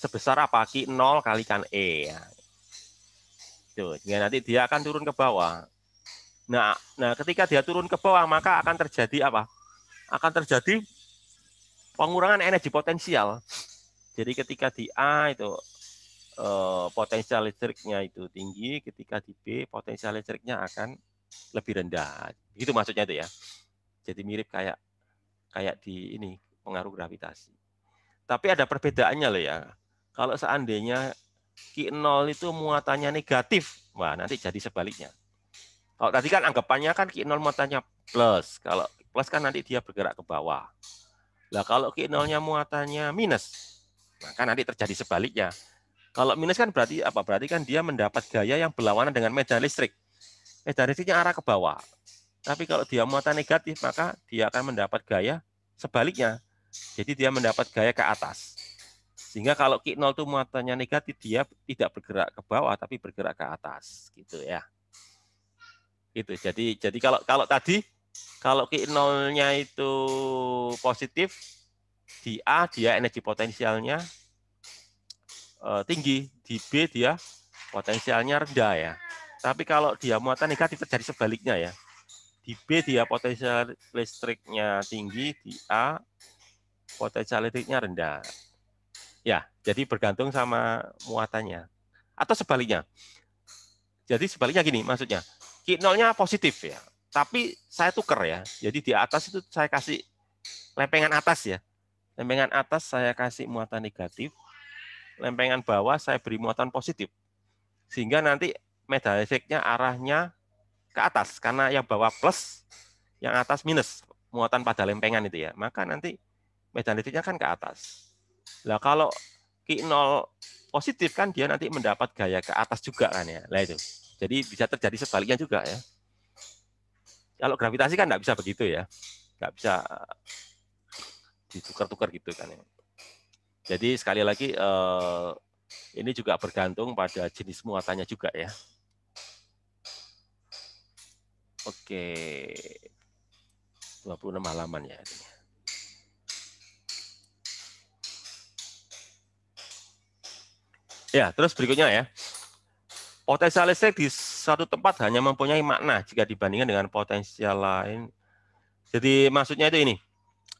sebesar apa Q0 kalikan E ya gitu. sehingga ya, nanti dia akan turun ke bawah. Nah, nah ketika dia turun ke bawah maka akan terjadi apa? Akan terjadi pengurangan energi potensial. Jadi ketika di A itu eh, potensial listriknya itu tinggi, ketika di B potensial listriknya akan lebih rendah. Itu maksudnya itu ya. Jadi mirip kayak kayak di ini pengaruh gravitasi. Tapi ada perbedaannya loh ya. Kalau seandainya Q0 itu muatannya negatif. Wah, nanti jadi sebaliknya. Kalau tadi kan anggapannya kan Q0 muatannya plus. Kalau plus kan nanti dia bergerak ke bawah. Nah kalau Q0-nya muatannya minus, maka nah, nanti terjadi sebaliknya. Kalau minus kan berarti apa? Berarti kan dia mendapat gaya yang berlawanan dengan medan listrik. Medan listriknya arah ke bawah. Tapi kalau dia muatan negatif, maka dia akan mendapat gaya sebaliknya. Jadi dia mendapat gaya ke atas. Sehingga kalau Q0 itu muatannya negatif, dia tidak bergerak ke bawah tapi bergerak ke atas gitu ya. Itu. Jadi jadi kalau kalau tadi kalau Q0-nya itu positif di A dia energi potensialnya eh, tinggi, di B dia potensialnya rendah ya. Tapi kalau dia muatan negatif terjadi sebaliknya ya di B dia potensial listriknya tinggi, di A potensial listriknya rendah. Ya, jadi bergantung sama muatannya. Atau sebaliknya. Jadi sebaliknya gini maksudnya. nya positif ya. Tapi saya tuker ya. Jadi di atas itu saya kasih lempengan atas ya. Lempengan atas saya kasih muatan negatif. Lempengan bawah saya beri muatan positif. Sehingga nanti medal efeknya arahnya ke atas. Karena yang bawah plus, yang atas minus. Muatan pada lempengan itu ya. Maka nanti medal efeknya kan ke atas. Lah kalau Q0 positif kan dia nanti mendapat gaya ke atas juga kan ya. Lah itu. Jadi bisa terjadi sebaliknya juga ya. Kalau gravitasi kan nggak bisa begitu ya. Nggak bisa eh, ditukar-tukar gitu kan ya. Jadi sekali lagi eh, ini juga bergantung pada jenis muatannya juga ya. Oke. 26 halaman ya. Ya, terus berikutnya ya. Potensial listrik di satu tempat hanya mempunyai makna jika dibandingkan dengan potensial lain. Jadi maksudnya itu ini.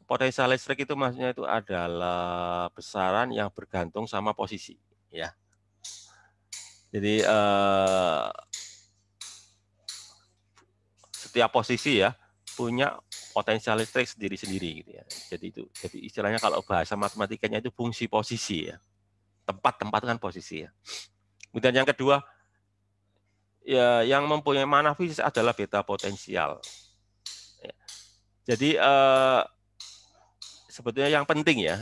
Potensial listrik itu maksudnya itu adalah besaran yang bergantung sama posisi, ya. Jadi eh, setiap posisi ya punya potensial listrik sendiri-sendiri gitu ya. Jadi itu jadi istilahnya kalau bahasa matematikanya itu fungsi posisi ya tempat-tempat kan posisi ya. Kemudian yang kedua, ya yang mempunyai mana fisik adalah beta potensial. Ya. Jadi eh, sebetulnya yang penting ya,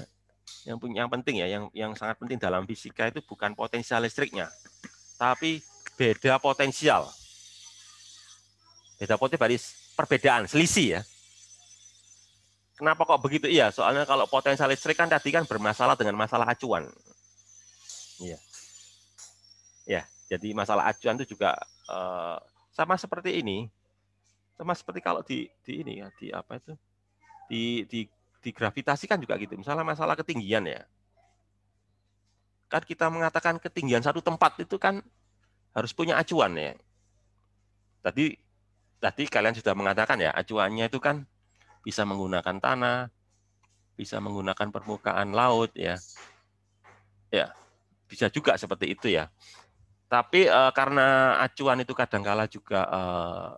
yang punya yang penting ya, yang yang sangat penting dalam fisika itu bukan potensial listriknya, tapi beda potensial. Beda potensial berarti perbedaan, selisih ya. Kenapa kok begitu? Iya, soalnya kalau potensial listrik kan tadi kan bermasalah dengan masalah acuan. Iya. Ya, jadi masalah acuan itu juga uh, sama seperti ini. Sama seperti kalau di di ini ya, di apa itu? Di di di gravitasi kan juga gitu. Misalnya masalah ketinggian ya. Kan kita mengatakan ketinggian satu tempat itu kan harus punya acuan ya. Tadi tadi kalian sudah mengatakan ya, acuannya itu kan bisa menggunakan tanah, bisa menggunakan permukaan laut ya. Ya bisa juga seperti itu ya. Tapi uh, karena acuan itu kadangkala juga uh,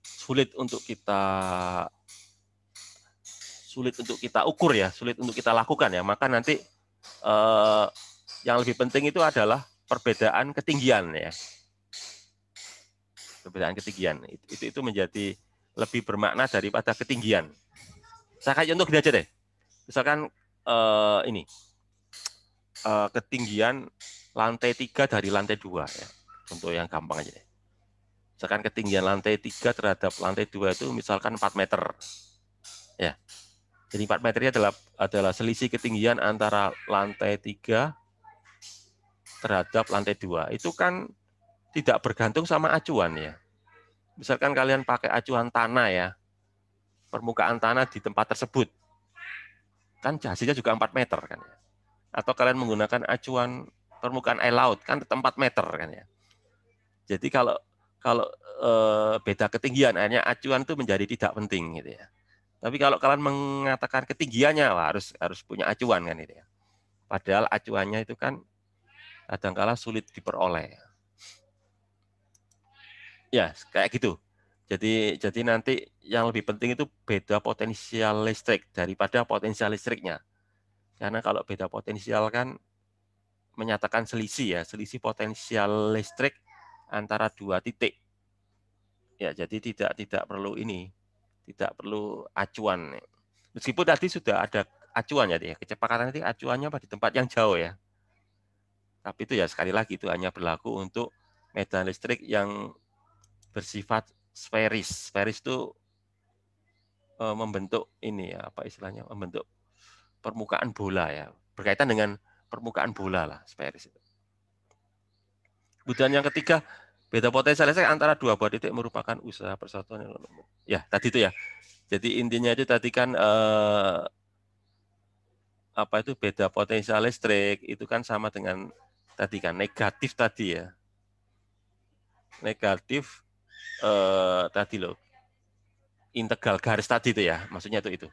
sulit untuk kita sulit untuk kita ukur ya, sulit untuk kita lakukan ya. Maka nanti uh, yang lebih penting itu adalah perbedaan ketinggian ya. Perbedaan ketinggian itu itu, itu menjadi lebih bermakna daripada ketinggian. Saya kasih contoh gini aja deh. Misalkan uh, ini uh, ketinggian lantai tiga dari lantai dua ya. Untuk yang gampang aja deh. Misalkan ketinggian lantai tiga terhadap lantai dua itu misalkan 4 meter. Ya. Jadi 4 meternya adalah adalah selisih ketinggian antara lantai tiga terhadap lantai dua Itu kan tidak bergantung sama acuan ya. Misalkan kalian pakai acuan tanah ya, permukaan tanah di tempat tersebut, kan jasinya juga 4 meter kan ya atau kalian menggunakan acuan permukaan air laut kan tetap 4 meter kan ya. Jadi kalau kalau e, beda ketinggian akhirnya acuan itu menjadi tidak penting gitu ya. Tapi kalau kalian mengatakan ketinggiannya wah, harus harus punya acuan kan itu ya. Padahal acuannya itu kan kadangkala sulit diperoleh. Ya, kayak gitu. Jadi jadi nanti yang lebih penting itu beda potensial listrik daripada potensial listriknya. Karena kalau beda potensial kan menyatakan selisih ya, selisih potensial listrik antara dua titik. Ya, jadi tidak tidak perlu ini, tidak perlu acuan. Meskipun tadi sudah ada acuan ya, kecepatan nanti acuannya pada tempat yang jauh ya. Tapi itu ya sekali lagi itu hanya berlaku untuk medan listrik yang bersifat sferis. Sferis itu eh, membentuk ini ya, apa istilahnya? membentuk permukaan bola ya, berkaitan dengan permukaan bola lah space itu. Kemudian yang ketiga, beda potensial listrik antara dua buah titik merupakan usaha persatuan yang lembut. Ya, tadi itu ya. Jadi intinya itu tadi kan eh, apa itu beda potensial listrik itu kan sama dengan tadi kan negatif tadi ya. Negatif eh, tadi loh. Integral garis tadi itu ya, maksudnya itu itu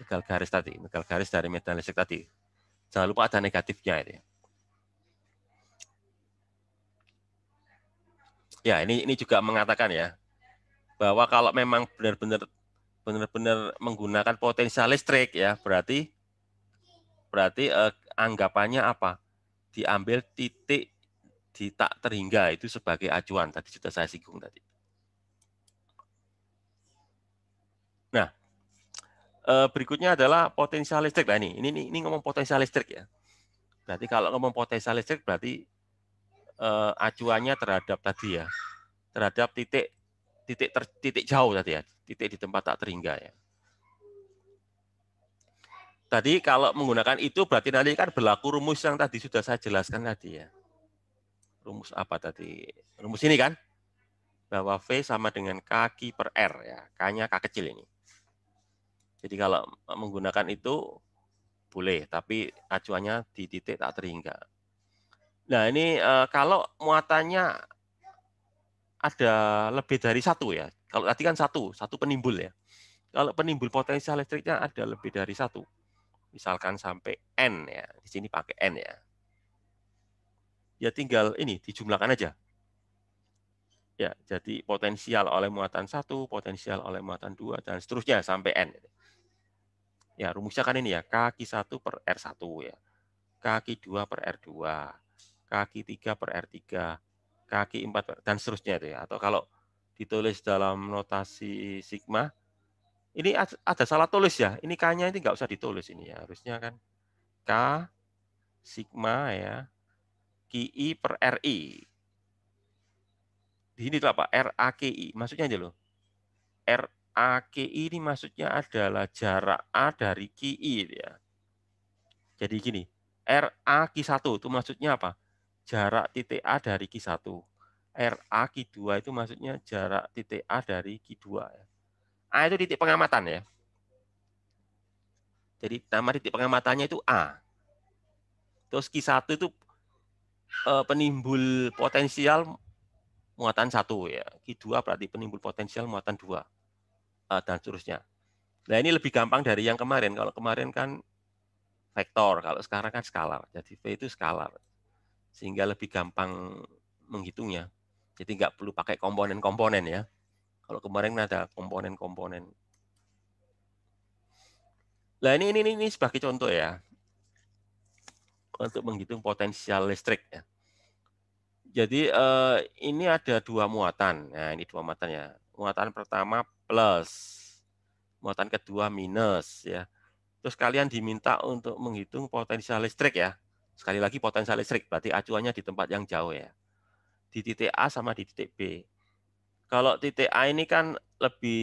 tegal garis tadi, tegal garis dari medan listrik tadi. Jangan lupa ada negatifnya itu. Ya. ya, ini ini juga mengatakan ya bahwa kalau memang benar-benar benar-benar menggunakan potensial listrik ya, berarti berarti eh, anggapannya apa? Diambil titik di tak terhingga itu sebagai acuan tadi sudah saya singgung tadi. Eh, berikutnya adalah potensial listrik. Nah ini, ini, ini, ngomong potensial listrik ya. Berarti kalau ngomong potensial listrik berarti uh, acuannya terhadap tadi ya, terhadap titik titik ter, titik jauh tadi ya, titik di tempat tak terhingga ya. Tadi kalau menggunakan itu berarti nanti kan berlaku rumus yang tadi sudah saya jelaskan tadi ya. Rumus apa tadi? Rumus ini kan? Bahwa V sama dengan kaki per R ya. K-nya K kecil ini. Jadi kalau menggunakan itu boleh, tapi acuannya di titik tak terhingga. Nah ini uh, kalau muatannya ada lebih dari satu ya. Kalau tadi kan satu, satu penimbul ya. Kalau penimbul potensial listriknya ada lebih dari satu, misalkan sampai n ya, di sini pakai n ya. Ya tinggal ini dijumlahkan aja. Ya, jadi potensial oleh muatan satu, potensial oleh muatan dua, dan seterusnya sampai n. Ya, rumusnya kan ini ya, kaki 1 per R1 ya. Kaki 2 per R2. Kaki 3 per R3. Kaki 4 per, dan seterusnya itu ya. Atau kalau ditulis dalam notasi sigma, ini ada salah tulis ya. Ini K-nya ini nggak usah ditulis ini ya. Harusnya kan K sigma ya Ki per RI. Di sini itu apa? RAKI. Maksudnya aja loh. R AKI ini maksudnya adalah jarak A dari Ki gitu ya. Jadi gini, RA Q1 itu maksudnya apa? Jarak titik A dari Q1. RA Q2 itu maksudnya jarak titik A dari Ki 2 ya. A itu titik pengamatan ya. Jadi nama titik pengamatannya itu A. Terus Ki 1 itu e, penimbul potensial muatan satu ya. Ki 2 berarti penimbul potensial muatan dua Eh, dan seterusnya. Nah ini lebih gampang dari yang kemarin. Kalau kemarin kan vektor, kalau sekarang kan skalar. Jadi V itu skalar, sehingga lebih gampang menghitungnya. Jadi nggak perlu pakai komponen-komponen ya. Kalau kemarin kan ada komponen-komponen. Nah ini, ini ini sebagai contoh ya untuk menghitung potensial listrik ya. Jadi eh, ini ada dua muatan. Nah ini dua muatan ya. Muatan pertama plus. Muatan kedua minus ya. Terus kalian diminta untuk menghitung potensial listrik ya. Sekali lagi potensial listrik berarti acuannya di tempat yang jauh ya. Di titik A sama di titik B. Kalau titik A ini kan lebih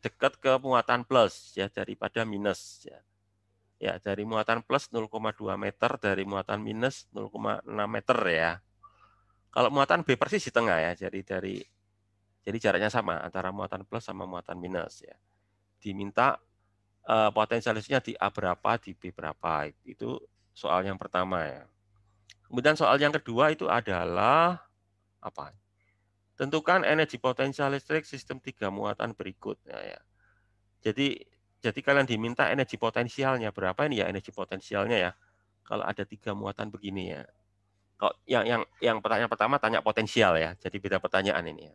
dekat ke muatan plus ya daripada minus ya. Ya, dari muatan plus 0,2 meter, dari muatan minus 0,6 meter ya. Kalau muatan B persis di tengah ya, jadi dari jadi jaraknya sama antara muatan plus sama muatan minus ya. Diminta uh, potensialisnya di A berapa, di B berapa. Itu soal yang pertama ya. Kemudian soal yang kedua itu adalah apa? Tentukan energi potensial listrik sistem tiga muatan berikutnya ya. Jadi jadi kalian diminta energi potensialnya berapa ini ya energi potensialnya ya. Kalau ada tiga muatan begini ya. Kalau yang yang yang pertanyaan pertama tanya potensial ya. Jadi beda pertanyaan ini ya.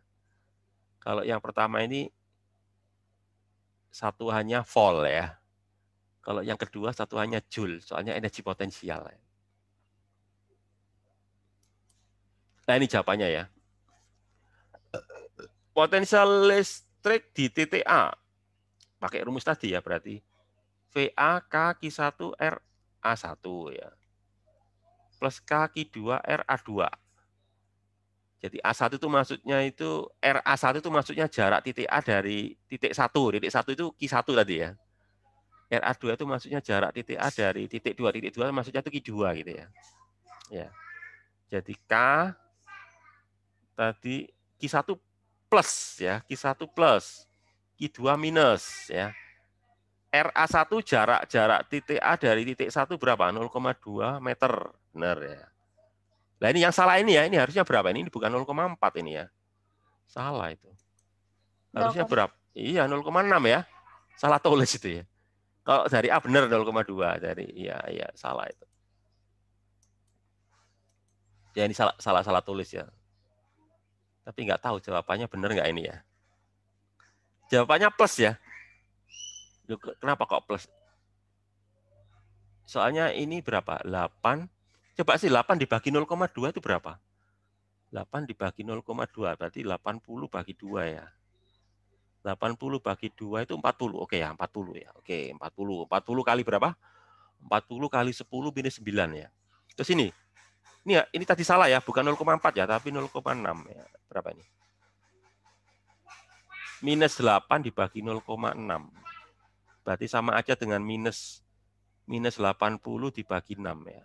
Kalau yang pertama ini satuannya hanya volt ya. Kalau yang kedua satuannya joule, soalnya energi potensial. Ya. Nah ini jawabannya ya. Potensial listrik di titik A, pakai rumus tadi ya berarti, VA K Q1 R 1 ya. Plus K Q2 R 2 jadi A1 itu maksudnya itu RA1 itu maksudnya jarak titik A dari titik 1. Titik 1 itu Q1 tadi ya. RA2 itu maksudnya jarak titik A dari titik 2. Titik 2 maksudnya itu Q2 gitu ya. Ya. Jadi K tadi Q1 plus ya, Q1 plus, Q2 minus ya. RA1 jarak jarak titik A dari titik 1 berapa? 0,2 meter. Benar ya. Nah ini yang salah ini ya, ini harusnya berapa? Ini bukan 0,4 ini ya. Salah itu. Harusnya berapa? Iya 0,6 ya. Salah tulis itu ya. Kalau dari A benar 0,2 dari iya iya salah itu. Ya ini salah salah salah tulis ya. Tapi nggak tahu jawabannya benar nggak ini ya. Jawabannya plus ya. Kenapa kok plus? Soalnya ini berapa? 8 Coba sih 8 dibagi 0,2 itu berapa? 8 dibagi 0,2 berarti 80 bagi 2 ya. 80 bagi 2 itu 40. Oke ya, 40 ya. Oke, 40. 40 kali berapa? 40 kali 10 minus 9 ya. Terus ini. Ini ya, ini tadi salah ya, bukan 0,4 ya, tapi 0,6 ya. Berapa ini? Minus 8 dibagi 0,6. Berarti sama aja dengan minus minus 80 dibagi 6 ya.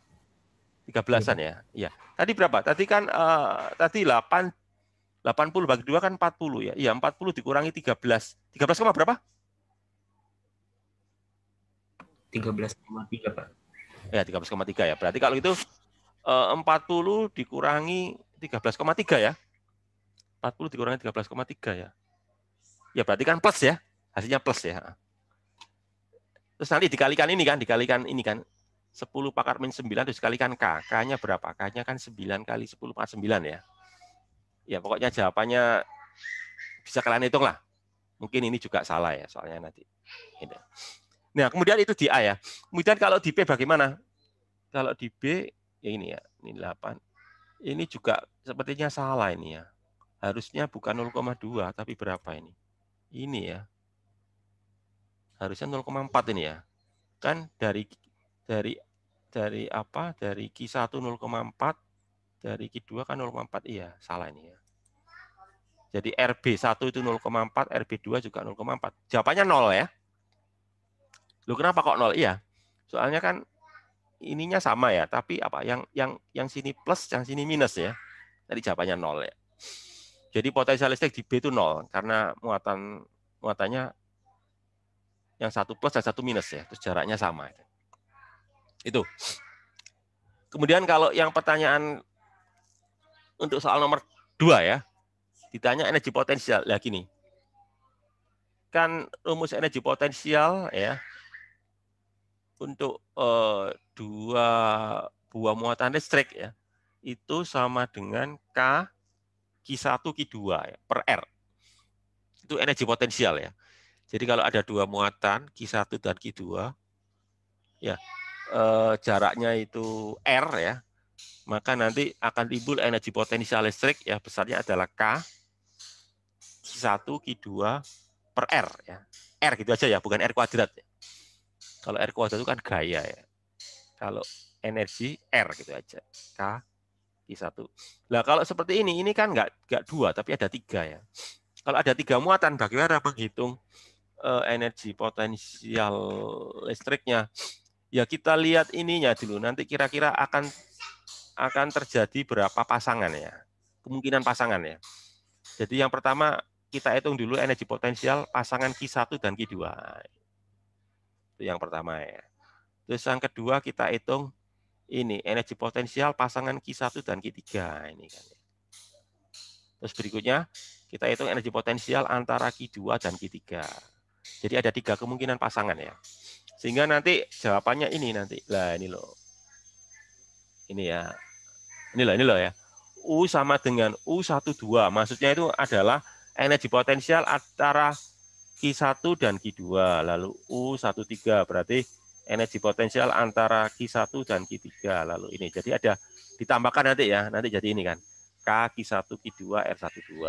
13-an iya, ya. Iya. Tadi berapa? Tadi kan uh, tadi 8 80 bagi 2 kan 40 ya. Iya, 40 dikurangi 13. 13 koma berapa? 13,3 Pak. Ya, 13,3 ya. Berarti kalau itu uh, 40 dikurangi 13,3 ya. 40 dikurangi 13,3 ya. Ya, berarti kan plus ya. Hasilnya plus ya. Terus nanti dikalikan ini kan, dikalikan ini kan 10 pakar min 9 itu dikalikan K. K-nya berapa? K-nya kan 9 kali 10 pakar 9 ya. Ya pokoknya jawabannya bisa kalian hitung lah. Mungkin ini juga salah ya soalnya nanti. Nah kemudian itu di A ya. Kemudian kalau di B bagaimana? Kalau di B ya ini ya, ini 8. Ini juga sepertinya salah ini ya. Harusnya bukan 0,2 tapi berapa ini? Ini ya. Harusnya 0,4 ini ya. Kan dari dari dari apa? Dari Q1 0,4 dari Q2 kan 0,4 iya, salah ini ya. Jadi RB1 itu 0,4, RB2 juga 0,4. Jawabannya 0 ya. lu kenapa kok 0? Iya. Soalnya kan ininya sama ya, tapi apa yang yang yang sini plus, yang sini minus ya. Tadi jawabannya 0 ya. Jadi potensial listrik di B itu 0 karena muatan muatannya yang satu plus dan satu minus ya, terus jaraknya sama itu. Itu. Kemudian kalau yang pertanyaan untuk soal nomor dua ya, ditanya energi potensial. lagi nih kan rumus energi potensial ya untuk eh, dua buah muatan listrik ya itu sama dengan K Q1 Q2 ya, per R. Itu energi potensial ya. Jadi kalau ada dua muatan Q1 dan Q2 ya eh, jaraknya itu R ya, maka nanti akan timbul energi potensial listrik ya besarnya adalah K Q1 Q2 per R ya. R gitu aja ya, bukan R kuadrat. Ya. Kalau R kuadrat itu kan gaya ya. Kalau energi R gitu aja. K Q1. Lah kalau seperti ini, ini kan nggak nggak dua tapi ada tiga ya. Kalau ada tiga muatan, bagaimana menghitung eh, energi potensial listriknya? ya kita lihat ininya dulu nanti kira-kira akan akan terjadi berapa pasangan ya kemungkinan pasangan ya jadi yang pertama kita hitung dulu energi potensial pasangan Q1 dan Q2 itu yang pertama ya terus yang kedua kita hitung ini energi potensial pasangan Q1 dan Q3 ini kan ya. terus berikutnya kita hitung energi potensial antara Q2 dan Q3 jadi ada tiga kemungkinan pasangan ya sehingga nanti jawabannya ini nanti. Lah ini loh. Ini ya. Ini loh, ini loh ya. U sama dengan U12. Maksudnya itu adalah energi potensial antara Q1 dan Q2. Lalu U13 berarti energi potensial antara Q1 dan Q3. Lalu ini. Jadi ada ditambahkan nanti ya. Nanti jadi ini kan. K, Q1, Q2, R12.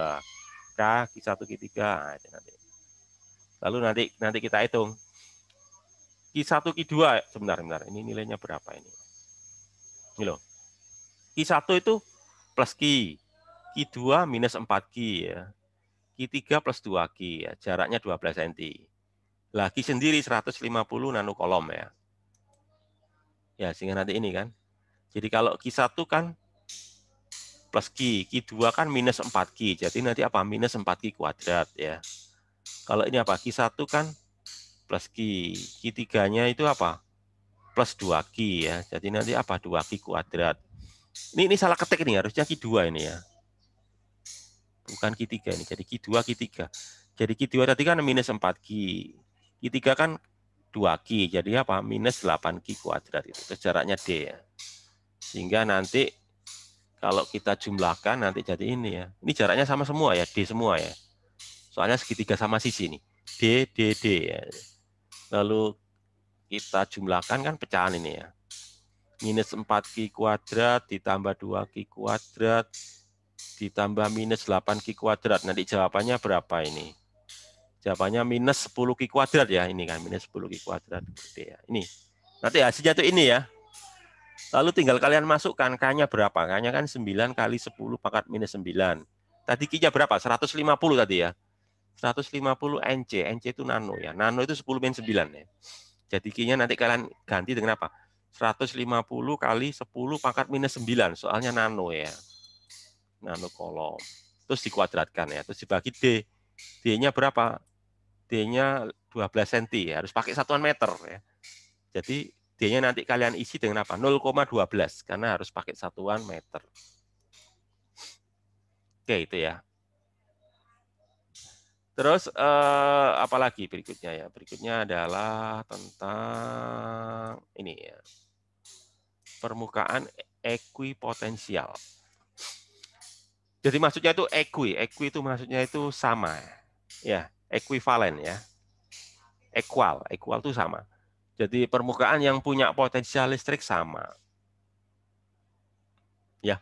K, Q1, Q3. Nah, nanti. Lalu nanti nanti kita hitung Q1, Q2 eh, sebentar, sebentar. Ini nilainya berapa ini? Ini loh. Q1 itu plus Q. Q2 minus 4Q ya. Q3 plus 2Q ya. Jaraknya 12 cm. Lagi sendiri 150 nanokolom ya. Ya, sehingga nanti ini kan. Jadi kalau Q1 kan plus Q, Q2 kan minus 4Q. Jadi nanti apa? Minus 4Q kuadrat ya. Kalau ini apa? Q1 kan plus Q. q 3 itu apa? Plus dua q ya. Jadi nanti apa? dua q kuadrat. Ini, ini salah ketik ini, harusnya q dua ini ya. Bukan Q3 ini, jadi q dua q tiga. Jadi q dua tadi kan minus 4Q. Q3 kan dua q jadi apa? Minus delapan q kuadrat itu. jaraknya D ya. Sehingga nanti kalau kita jumlahkan nanti jadi ini ya. Ini jaraknya sama semua ya, D semua ya. Soalnya segitiga sama sisi nih. D, D, D ya lalu kita jumlahkan kan pecahan ini ya. Minus 4Q kuadrat ditambah 2Q kuadrat ditambah minus 8Q kuadrat. Nanti jawabannya berapa ini? Jawabannya minus 10Q kuadrat ya. Ini kan minus 10Q kuadrat. Ya. Ini. Nanti hasilnya itu ini ya. Lalu tinggal kalian masukkan K-nya berapa. K-nya kan 9 kali 10 pangkat minus 9. Tadi Q-nya berapa? 150 tadi ya. 150 NC. NC itu nano ya. Nano itu 10 min 9 ya. Jadi kinya nanti kalian ganti dengan apa? 150 kali 10 pangkat minus 9. Soalnya nano ya. Nano kolom. Terus dikuadratkan ya. Terus dibagi D. D-nya berapa? D-nya 12 cm ya. Harus pakai satuan meter ya. Jadi D-nya nanti kalian isi dengan apa? 0,12 karena harus pakai satuan meter. Oke, itu ya. Terus eh, apa lagi berikutnya ya? Berikutnya adalah tentang ini ya. Permukaan ekuipotensial. Jadi maksudnya itu ekui, ekui itu maksudnya itu sama. Ya, ekuivalen ya. Equal, equal itu sama. Jadi permukaan yang punya potensial listrik sama. Ya.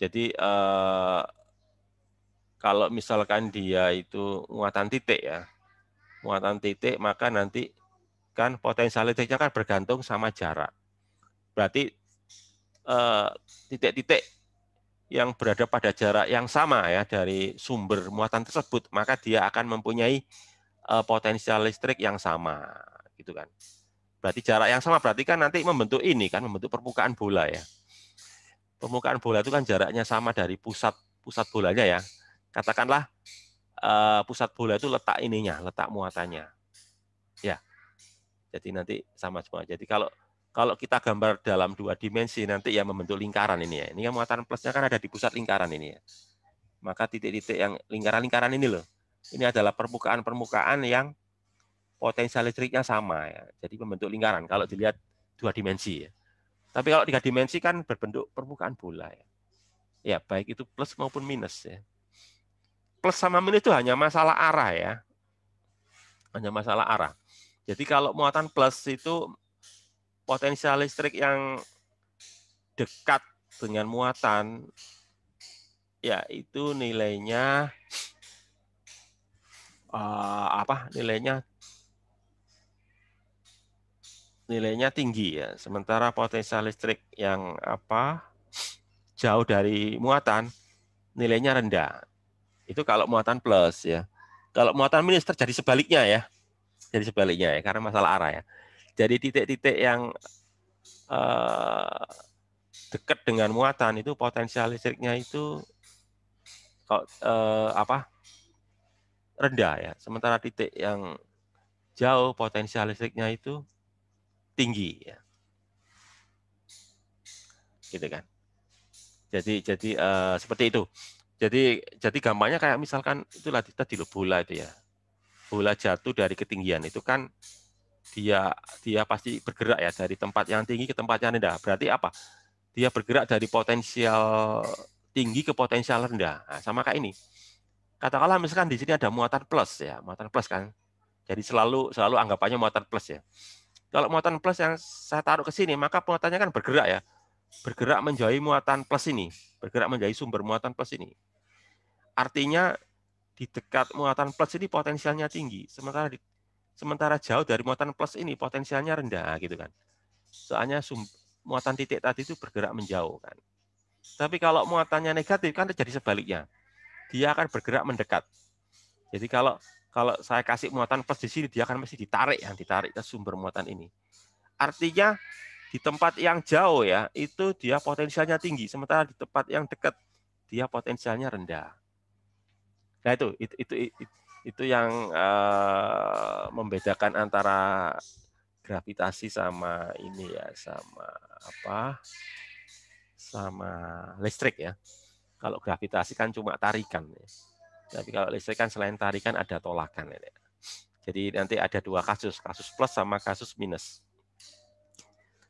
Jadi eh, kalau misalkan dia itu muatan titik ya, muatan titik maka nanti kan potensial listriknya kan bergantung sama jarak. Berarti eh, titik-titik eh, yang berada pada jarak yang sama ya dari sumber muatan tersebut, maka dia akan mempunyai eh, potensial listrik yang sama, gitu kan. Berarti jarak yang sama berarti kan nanti membentuk ini kan membentuk permukaan bola ya. Permukaan bola itu kan jaraknya sama dari pusat pusat bolanya ya katakanlah uh, pusat bola itu letak ininya, letak muatannya. Ya. Jadi nanti sama semua. Jadi kalau kalau kita gambar dalam dua dimensi nanti ya membentuk lingkaran ini ya. Ini yang muatan plusnya kan ada di pusat lingkaran ini ya. Maka titik-titik yang lingkaran-lingkaran ini loh. Ini adalah permukaan-permukaan yang potensial listriknya sama ya. Jadi membentuk lingkaran kalau dilihat dua dimensi ya. Tapi kalau tiga dimensi kan berbentuk permukaan bola ya. Ya, baik itu plus maupun minus ya plus sama minus itu hanya masalah arah ya. Hanya masalah arah. Jadi kalau muatan plus itu potensial listrik yang dekat dengan muatan ya itu nilainya uh, apa nilainya nilainya tinggi ya sementara potensial listrik yang apa jauh dari muatan nilainya rendah itu kalau muatan plus ya. Kalau muatan minus terjadi sebaliknya ya. Jadi sebaliknya ya karena masalah arah ya. Jadi titik-titik yang uh, dekat dengan muatan itu potensial listriknya itu kok uh, apa rendah ya. Sementara titik yang jauh potensial listriknya itu tinggi ya. Gitu kan. Jadi jadi uh, seperti itu. Jadi jadi gambarnya kayak misalkan itulah kita di bola itu ya. Bola jatuh dari ketinggian itu kan dia dia pasti bergerak ya dari tempat yang tinggi ke tempat yang rendah. Berarti apa? Dia bergerak dari potensial tinggi ke potensial rendah. Nah, sama kayak ini. Katakanlah misalkan di sini ada muatan plus ya, muatan plus kan. Jadi selalu selalu anggapannya muatan plus ya. Kalau muatan plus yang saya taruh ke sini, maka muatannya kan bergerak ya bergerak menjauhi muatan plus ini, bergerak menjauhi sumber muatan plus ini. Artinya di dekat muatan plus ini potensialnya tinggi, sementara di, sementara jauh dari muatan plus ini potensialnya rendah gitu kan. Soalnya sum, muatan titik tadi itu bergerak menjauh kan. Tapi kalau muatannya negatif kan terjadi sebaliknya. Dia akan bergerak mendekat. Jadi kalau kalau saya kasih muatan plus di sini dia akan mesti ditarik yang ditarik ke sumber muatan ini. Artinya di tempat yang jauh ya, itu dia potensialnya tinggi, sementara di tempat yang dekat dia potensialnya rendah. Nah itu itu itu, itu itu yang uh, membedakan antara gravitasi sama ini ya, sama apa? sama listrik ya. Kalau gravitasi kan cuma tarikan ya. Tapi kalau listrik kan selain tarikan ada tolakan ya. Jadi nanti ada dua kasus, kasus plus sama kasus minus.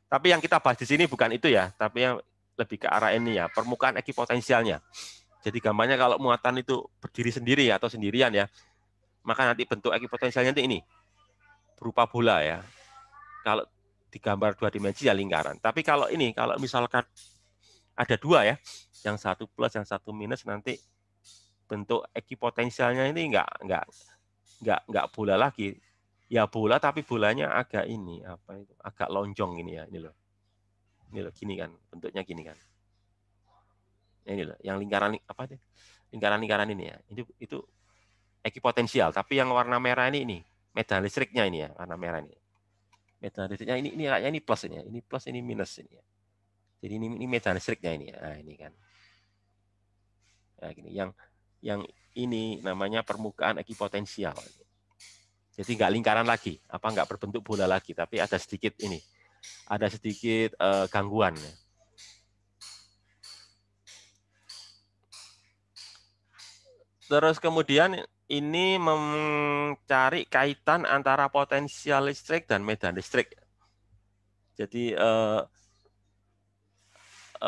Tapi yang kita bahas di sini bukan itu ya, tapi yang lebih ke arah ini ya, permukaan ekipotensialnya. Jadi gambarnya kalau muatan itu berdiri sendiri ya, atau sendirian ya, maka nanti bentuk ekipotensialnya nanti ini berupa bola ya. Kalau digambar dua dimensi ya lingkaran. Tapi kalau ini kalau misalkan ada dua ya, yang satu plus yang satu minus nanti bentuk ekipotensialnya ini enggak enggak enggak enggak bola lagi, ya bola tapi bolanya agak ini apa itu agak lonjong ini ya ini loh ini loh gini kan bentuknya gini kan ini loh yang lingkaran apa deh lingkaran-lingkaran ini ya itu itu ekipotensial tapi yang warna merah ini ini medan listriknya ini ya warna merah ini medan listriknya ini ini kayaknya ini plus ini ya. ini plus ini minus ini ya jadi ini ini medan listriknya ini ya. nah ini kan nah, gini yang yang ini namanya permukaan ekipotensial ini jadi nggak lingkaran lagi, apa nggak berbentuk bola lagi, tapi ada sedikit ini, ada sedikit uh, gangguan. Terus kemudian ini mencari kaitan antara potensial listrik dan medan listrik. Jadi uh,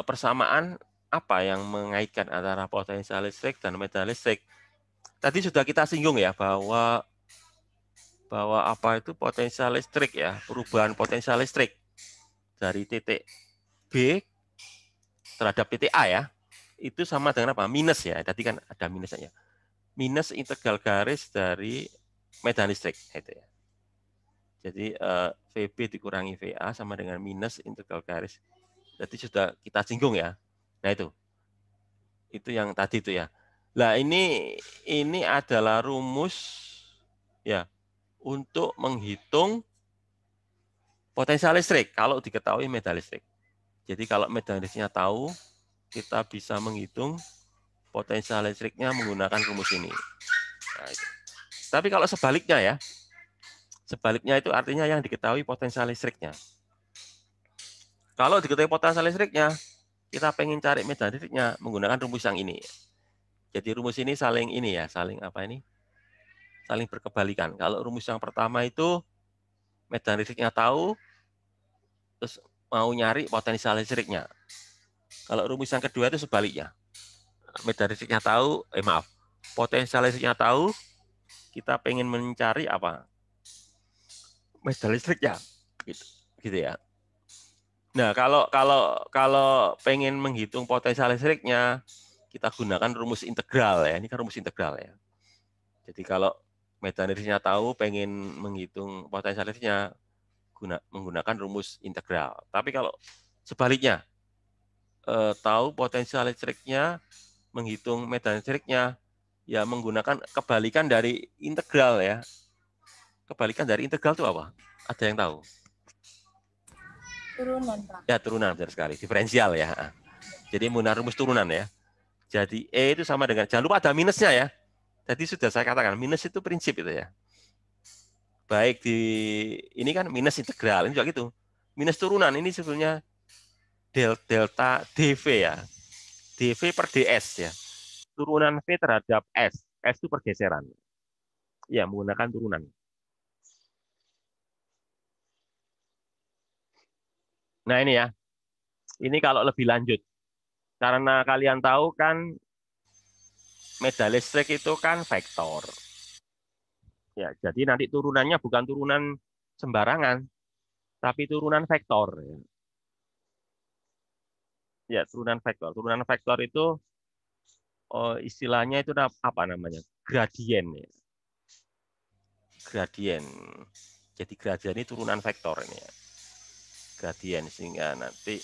persamaan apa yang mengaitkan antara potensial listrik dan medan listrik? Tadi sudah kita singgung ya bahwa bahwa apa itu potensial listrik ya, perubahan potensial listrik dari titik B terhadap titik A ya. Itu sama dengan apa? Minus ya. Tadi kan ada minusnya. Minus integral garis dari medan listrik itu ya. Jadi eh, VB dikurangi VA sama dengan minus integral garis. Jadi sudah kita singgung ya. Nah itu. Itu yang tadi itu ya. Nah ini ini adalah rumus ya untuk menghitung potensial listrik kalau diketahui medan listrik. Jadi kalau medan listriknya tahu, kita bisa menghitung potensial listriknya menggunakan rumus ini. Nah, itu. Tapi kalau sebaliknya ya, sebaliknya itu artinya yang diketahui potensial listriknya. Kalau diketahui potensial listriknya, kita pengen cari medan listriknya menggunakan rumus yang ini. Jadi rumus ini saling ini ya, saling apa ini? saling berkebalikan. Kalau rumus yang pertama itu medan listriknya tahu, terus mau nyari potensial listriknya. Kalau rumus yang kedua itu sebaliknya. Medan listriknya tahu, eh maaf, potensial listriknya tahu, kita pengen mencari apa? Medan listriknya. Gitu, gitu ya. Nah, kalau kalau kalau pengen menghitung potensial listriknya, kita gunakan rumus integral ya. Ini kan rumus integral ya. Jadi kalau Medan tahu pengen menghitung potensial listriknya guna menggunakan rumus integral. Tapi kalau sebaliknya eh, tahu potensial listriknya, menghitung medan listriknya, ya menggunakan kebalikan dari integral ya. Kebalikan dari integral itu apa? Ada yang tahu? Turunan, Pak. Ya, turunan benar sekali. Diferensial ya. Jadi menggunakan rumus turunan ya. Jadi E itu sama dengan, jangan lupa ada minusnya ya. Tadi sudah saya katakan minus itu prinsip itu ya. Baik di ini kan minus integral ini juga gitu. Minus turunan ini sebetulnya delta dv ya. dv per ds ya. Turunan v terhadap s. S itu pergeseran. Ya, menggunakan turunan. Nah ini ya, ini kalau lebih lanjut. Karena kalian tahu kan meda listrik itu kan vektor. Ya, jadi nanti turunannya bukan turunan sembarangan, tapi turunan vektor. Ya, ya turunan vektor. Turunan vektor itu oh, istilahnya itu apa namanya? Gradien. Ya. Gradien. Jadi gradien ini turunan vektor ini ya. Gradien sehingga nanti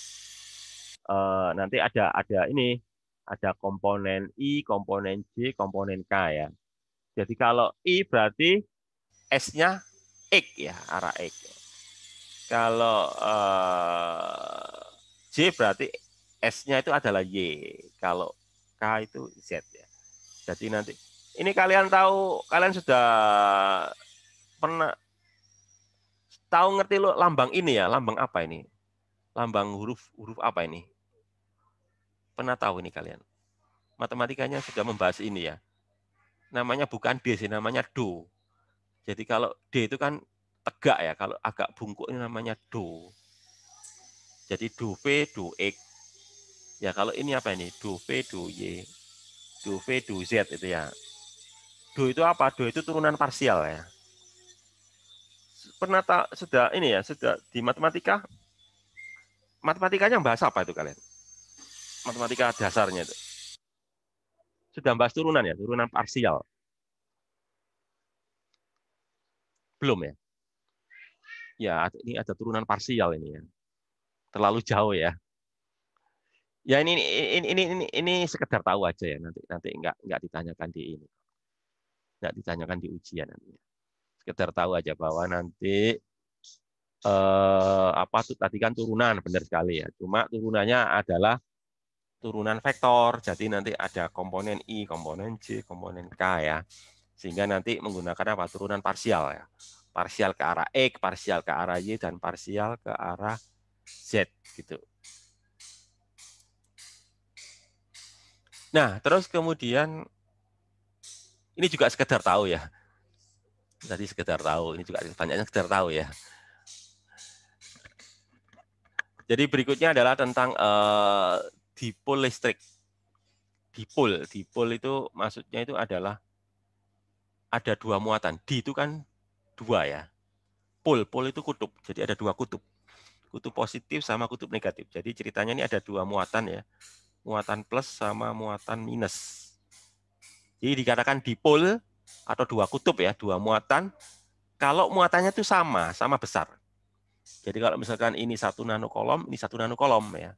uh, nanti ada ada ini ada komponen I, komponen J, komponen K ya. Jadi kalau I berarti S-nya X ya, arah X. Kalau eh, J berarti S-nya itu adalah Y. Kalau K itu Z ya. Jadi nanti ini kalian tahu, kalian sudah pernah tahu ngerti lo lambang ini ya, lambang apa ini? Lambang huruf huruf apa ini? Pernah tahu ini kalian? Matematikanya sudah membahas ini ya. Namanya bukan D sih, namanya do. Jadi kalau D itu kan tegak ya, kalau agak bungkuk ini namanya do. Jadi do V, do X. Ya kalau ini apa ini? Do V, do Y. Do V, do Z itu ya. Do itu apa? Do itu turunan parsial ya. Pernah tak sudah ini ya, sudah di matematika matematikanya bahasa apa itu kalian? matematika dasarnya itu. Sudah bahas turunan ya, turunan parsial. Belum ya? Ya, ini ada turunan parsial ini ya. Terlalu jauh ya. Ya ini ini ini ini, ini sekedar tahu aja ya nanti nanti nggak nggak ditanyakan di ini, Enggak ditanyakan di ujian nantinya. Sekedar tahu aja bahwa nanti eh, apa tuh tadi kan turunan benar sekali ya. Cuma turunannya adalah turunan vektor, jadi nanti ada komponen I, komponen J, komponen K ya. Sehingga nanti menggunakan apa? Turunan parsial ya. Parsial ke arah X, parsial ke arah Y, dan parsial ke arah Z gitu. Nah, terus kemudian ini juga sekedar tahu ya. Tadi sekedar tahu, ini juga banyaknya sekedar tahu ya. Jadi berikutnya adalah tentang uh, dipol listrik. Dipol, dipol itu maksudnya itu adalah ada dua muatan. Di itu kan dua ya. Pol, pol itu kutub. Jadi ada dua kutub. Kutub positif sama kutub negatif. Jadi ceritanya ini ada dua muatan ya. Muatan plus sama muatan minus. Jadi dikatakan dipol atau dua kutub ya, dua muatan. Kalau muatannya itu sama, sama besar. Jadi kalau misalkan ini satu nanokolom, ini satu nanokolom ya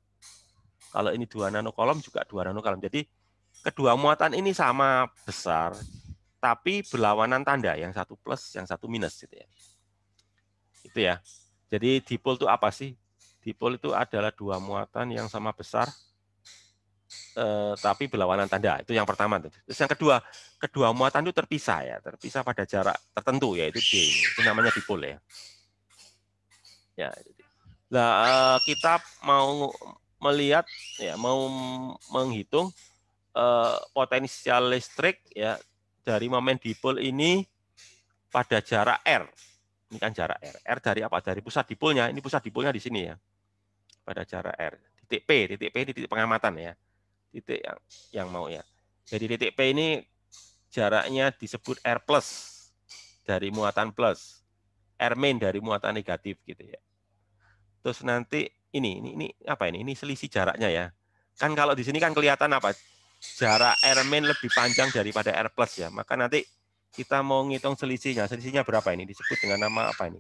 kalau ini dua nanokolom juga dua nanokolom. Jadi kedua muatan ini sama besar, tapi berlawanan tanda. Yang satu plus, yang satu minus gitu ya. Itu ya. Jadi dipol itu apa sih? Dipol itu adalah dua muatan yang sama besar, eh, tapi berlawanan tanda. Itu yang pertama. Terus yang kedua, kedua muatan itu terpisah ya, terpisah pada jarak tertentu yaitu d. Itu namanya dipol ya. Ya. Nah, kita mau melihat ya mau menghitung uh, potensial listrik ya dari momen dipol ini pada jarak r. Ini kan jarak r. R dari apa? Dari pusat dipolnya. Ini pusat dipolnya di sini ya. Pada jarak r. Titik P, titik P ini titik pengamatan ya. Titik yang yang mau ya. Jadi titik P ini jaraknya disebut R plus dari muatan plus. R main dari muatan negatif gitu ya. Terus nanti ini, ini, ini apa ini? Ini selisih jaraknya ya. Kan kalau di sini kan kelihatan apa? Jarak airmin lebih panjang daripada R plus ya. Maka nanti kita mau ngitung selisihnya. Selisihnya berapa ini? Disebut dengan nama apa ini?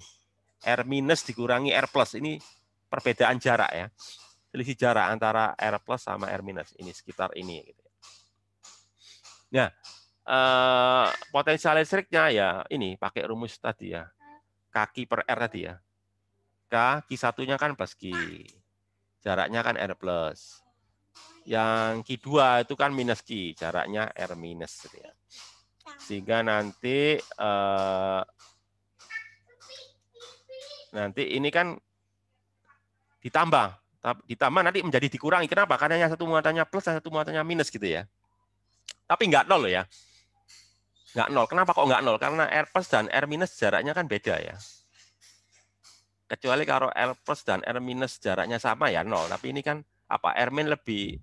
R minus dikurangi R plus. Ini perbedaan jarak ya. Selisih jarak antara R plus sama R minus. Ini sekitar ini. Gitu. Nah, eh, potensial listriknya ya ini pakai rumus tadi ya. Kaki per R tadi ya K, Q1-nya kan plus Q. Jaraknya kan R plus. Yang Q2 itu kan minus Q, jaraknya R minus. Gitu ya. Sehingga nanti eh, nanti ini kan ditambah. Ditambah nanti menjadi dikurangi. Kenapa? Karena yang satu muatannya plus, yang satu muatannya minus gitu ya. Tapi nggak nol ya. Nggak nol. Kenapa kok nggak nol? Karena R plus dan R minus jaraknya kan beda ya. Kecuali kalau R plus dan R minus jaraknya sama ya nol. Tapi ini kan apa R min lebih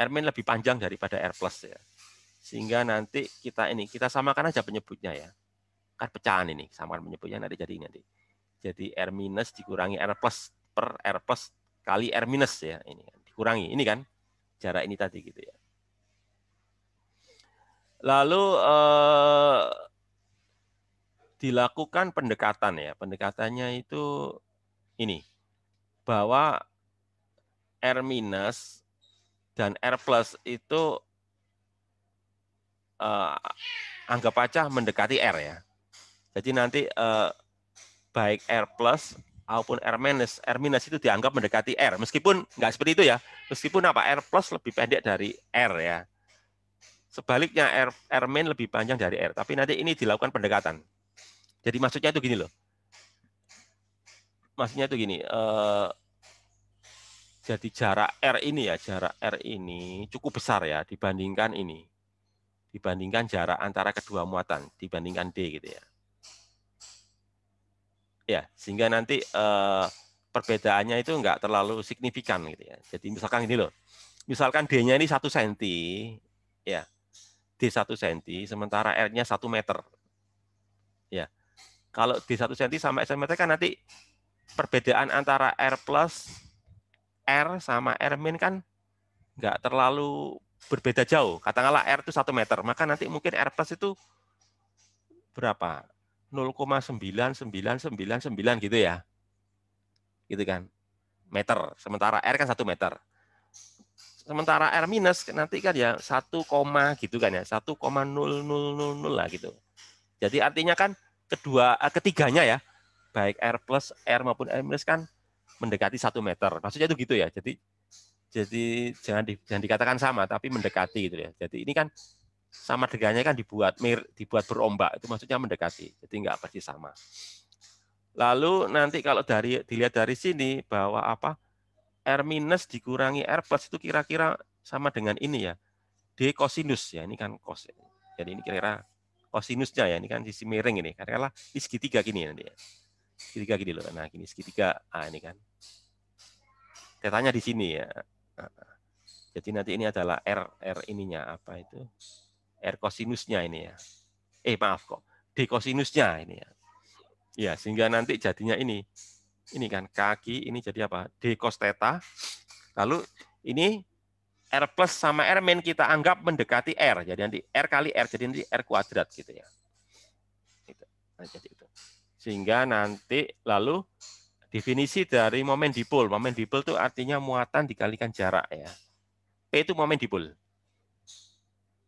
R min lebih panjang daripada R plus ya. Sehingga nanti kita ini kita samakan aja penyebutnya ya. Kan pecahan ini samakan penyebutnya nanti jadi nanti. Jadi R minus dikurangi R plus per R plus kali R minus ya ini kan, dikurangi ini kan jarak ini tadi gitu ya. Lalu eh, dilakukan pendekatan ya. Pendekatannya itu ini bahwa R minus dan R plus itu eh, anggap aja mendekati R ya. Jadi nanti eh, baik R plus maupun R minus, R minus itu dianggap mendekati R. Meskipun nggak seperti itu ya. Meskipun apa R plus lebih pendek dari R ya. Sebaliknya R, R min lebih panjang dari R. Tapi nanti ini dilakukan pendekatan. Jadi maksudnya itu gini loh. Maksudnya itu gini, Uh, jadi jarak R ini ya, jarak R ini cukup besar ya dibandingkan ini. Dibandingkan jarak antara kedua muatan, dibandingkan D gitu ya. Ya, sehingga nanti eh, perbedaannya itu enggak terlalu signifikan gitu ya. Jadi misalkan ini loh. Misalkan D-nya ini 1 cm, ya. D 1 cm, sementara R-nya 1 meter. Ya. Kalau di satu senti sama SMT kan nanti perbedaan antara R plus R sama R min kan nggak terlalu berbeda jauh. Katakanlah R itu satu meter, maka nanti mungkin R plus itu berapa? 0,9999 gitu ya. Gitu kan. Meter. Sementara R kan satu meter. Sementara R minus nanti kan ya 1, gitu kan ya. 1,0000 lah gitu. Jadi artinya kan kedua eh, ketiganya ya baik R plus R maupun R minus kan mendekati satu meter maksudnya itu gitu ya jadi jadi jangan di, jangan dikatakan sama tapi mendekati gitu ya jadi ini kan sama dengannya kan dibuat mir dibuat berombak itu maksudnya mendekati jadi nggak pasti sama lalu nanti kalau dari dilihat dari sini bahwa apa R minus dikurangi R plus itu kira-kira sama dengan ini ya D kosinus ya ini kan kos ya. jadi ini kira-kira kosinusnya oh, ya. Ini kan sisi miring ini. Katakanlah ini segitiga gini ya nanti ya. Segitiga gini loh. Nah, gini segitiga A ah, ini kan. Tetanya di sini ya. Jadi nanti ini adalah R R ininya apa itu? R kosinusnya ini ya. Eh maaf kok, D kosinusnya ini ya. Ya, sehingga nanti jadinya ini. Ini kan kaki ini jadi apa? D cos theta. Lalu ini R plus sama R min kita anggap mendekati R. Jadi nanti R kali R, jadi nanti R kuadrat gitu ya. Gitu. Nah, jadi itu. Sehingga nanti lalu definisi dari momen dipol. Momen dipol itu artinya muatan dikalikan jarak ya. P itu momen dipol.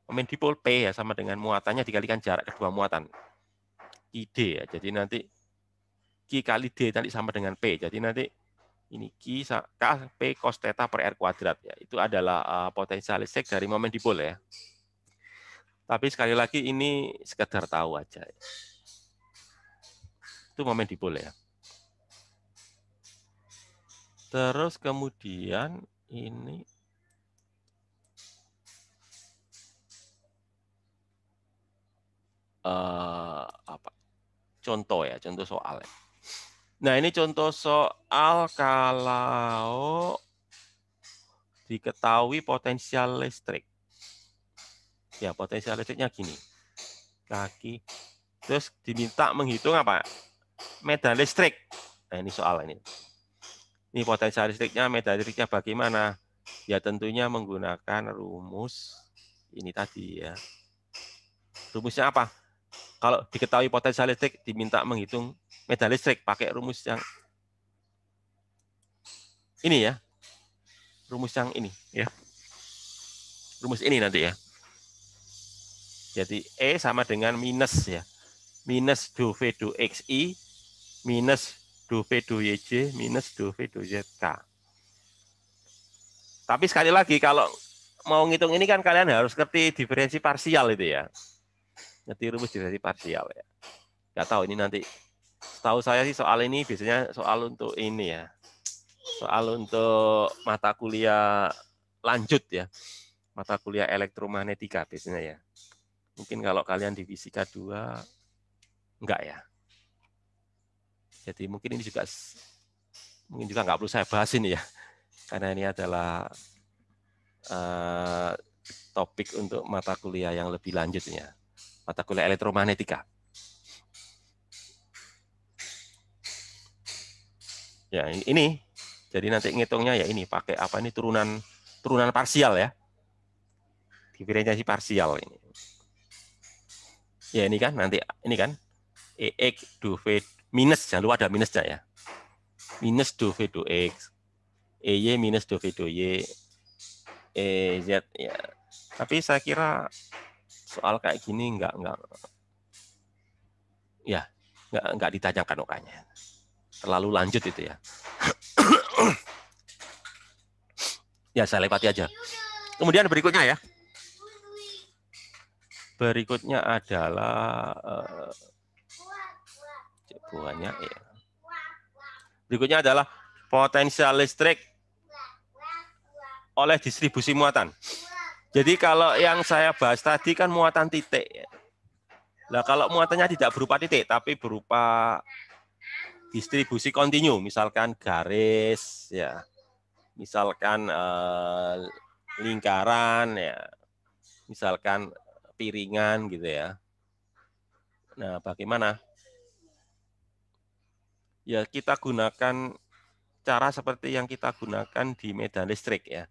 Momen dipol P ya sama dengan muatannya dikalikan jarak kedua muatan. ID ya. Jadi nanti Q kali D tadi sama dengan P. Jadi nanti ini Q K P cos theta per R kuadrat ya. Itu adalah uh, potensial listrik dari momen dipol ya. Tapi sekali lagi ini sekedar tahu aja. Itu momen dipol ya. Terus kemudian ini uh, apa? Contoh ya, contoh soal ya. Nah, ini contoh soal kalau diketahui potensial listrik. Ya, potensial listriknya gini. Kaki. Terus diminta menghitung apa? Medan listrik. Nah, ini soal ini. Ini potensial listriknya, medan listriknya bagaimana? Ya, tentunya menggunakan rumus ini tadi ya. Rumusnya apa? Kalau diketahui potensial listrik, diminta menghitung medan listrik pakai rumus yang ini ya. Rumus yang ini ya. Rumus ini nanti ya. Jadi E sama dengan minus ya. Minus 2V 2XI minus 2V 2YJ minus 2V 2ZK. Tapi sekali lagi kalau mau ngitung ini kan kalian harus ngerti diferensi parsial itu ya. Ngerti rumus diferensi parsial ya. Nggak tahu ini nanti Tahu saya sih soal ini biasanya soal untuk ini ya. Soal untuk mata kuliah lanjut ya. Mata kuliah elektromagnetika biasanya ya. Mungkin kalau kalian di fisika 2 enggak ya. Jadi mungkin ini juga mungkin juga enggak perlu saya bahas ini ya. Karena ini adalah uh, topik untuk mata kuliah yang lebih lanjutnya, mata kuliah elektromagnetika. Ya, ini, Jadi nanti ngitungnya ya ini pakai apa ini turunan turunan parsial ya. Diferensiasi parsial ini. Ya ini kan nanti ini kan EX do V minus jangan lupa ada minusnya ya. Minus do V do X. EY minus do V do Y. EZ ya. Tapi saya kira soal kayak gini enggak enggak ya enggak enggak ditanyakan pokoknya terlalu lanjut itu ya. (coughs) ya saya lewati aja. Kemudian berikutnya ya. Berikutnya adalah uh, buahnya ya. Berikutnya adalah potensial listrik oleh distribusi muatan. Jadi kalau yang saya bahas tadi kan muatan titik. Nah kalau muatannya tidak berupa titik tapi berupa distribusi kontinu, misalkan garis, ya, misalkan eh, lingkaran, ya, misalkan piringan gitu ya. Nah, bagaimana? Ya, kita gunakan cara seperti yang kita gunakan di medan listrik ya.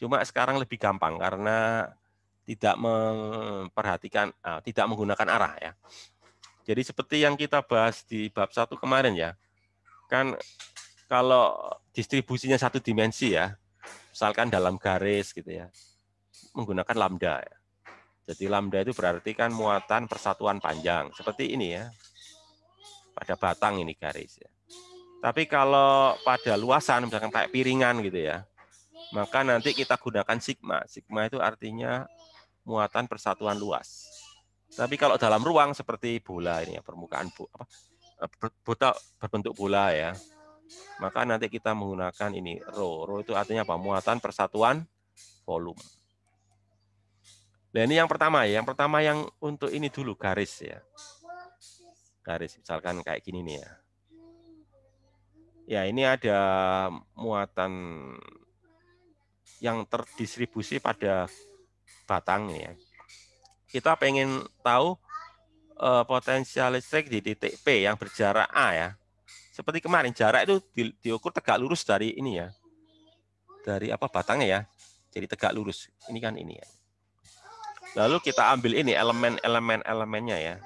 Cuma sekarang lebih gampang karena tidak memperhatikan, eh, tidak menggunakan arah ya. Jadi seperti yang kita bahas di bab satu kemarin ya, kan kalau distribusinya satu dimensi ya, misalkan dalam garis gitu ya, menggunakan lambda. Ya. Jadi lambda itu berarti kan muatan persatuan panjang seperti ini ya, pada batang ini garis ya. Tapi kalau pada luasan misalkan kayak piringan gitu ya, maka nanti kita gunakan sigma. Sigma itu artinya muatan persatuan luas. Tapi kalau dalam ruang seperti bola ini ya, permukaan bu, apa, eh, buta berbentuk bola ya. Maka nanti kita menggunakan ini rho. Rho itu artinya apa? Muatan persatuan volume. Nah, ini yang pertama ya. Yang pertama yang untuk ini dulu garis ya. Garis misalkan kayak gini nih ya. Ya, ini ada muatan yang terdistribusi pada batang ya kita pengen tahu uh, potensial listrik di titik P yang berjarak A ya. Seperti kemarin jarak itu di, diukur tegak lurus dari ini ya. Dari apa batangnya ya. Jadi tegak lurus. Ini kan ini ya. Lalu kita ambil ini elemen-elemen elemennya ya.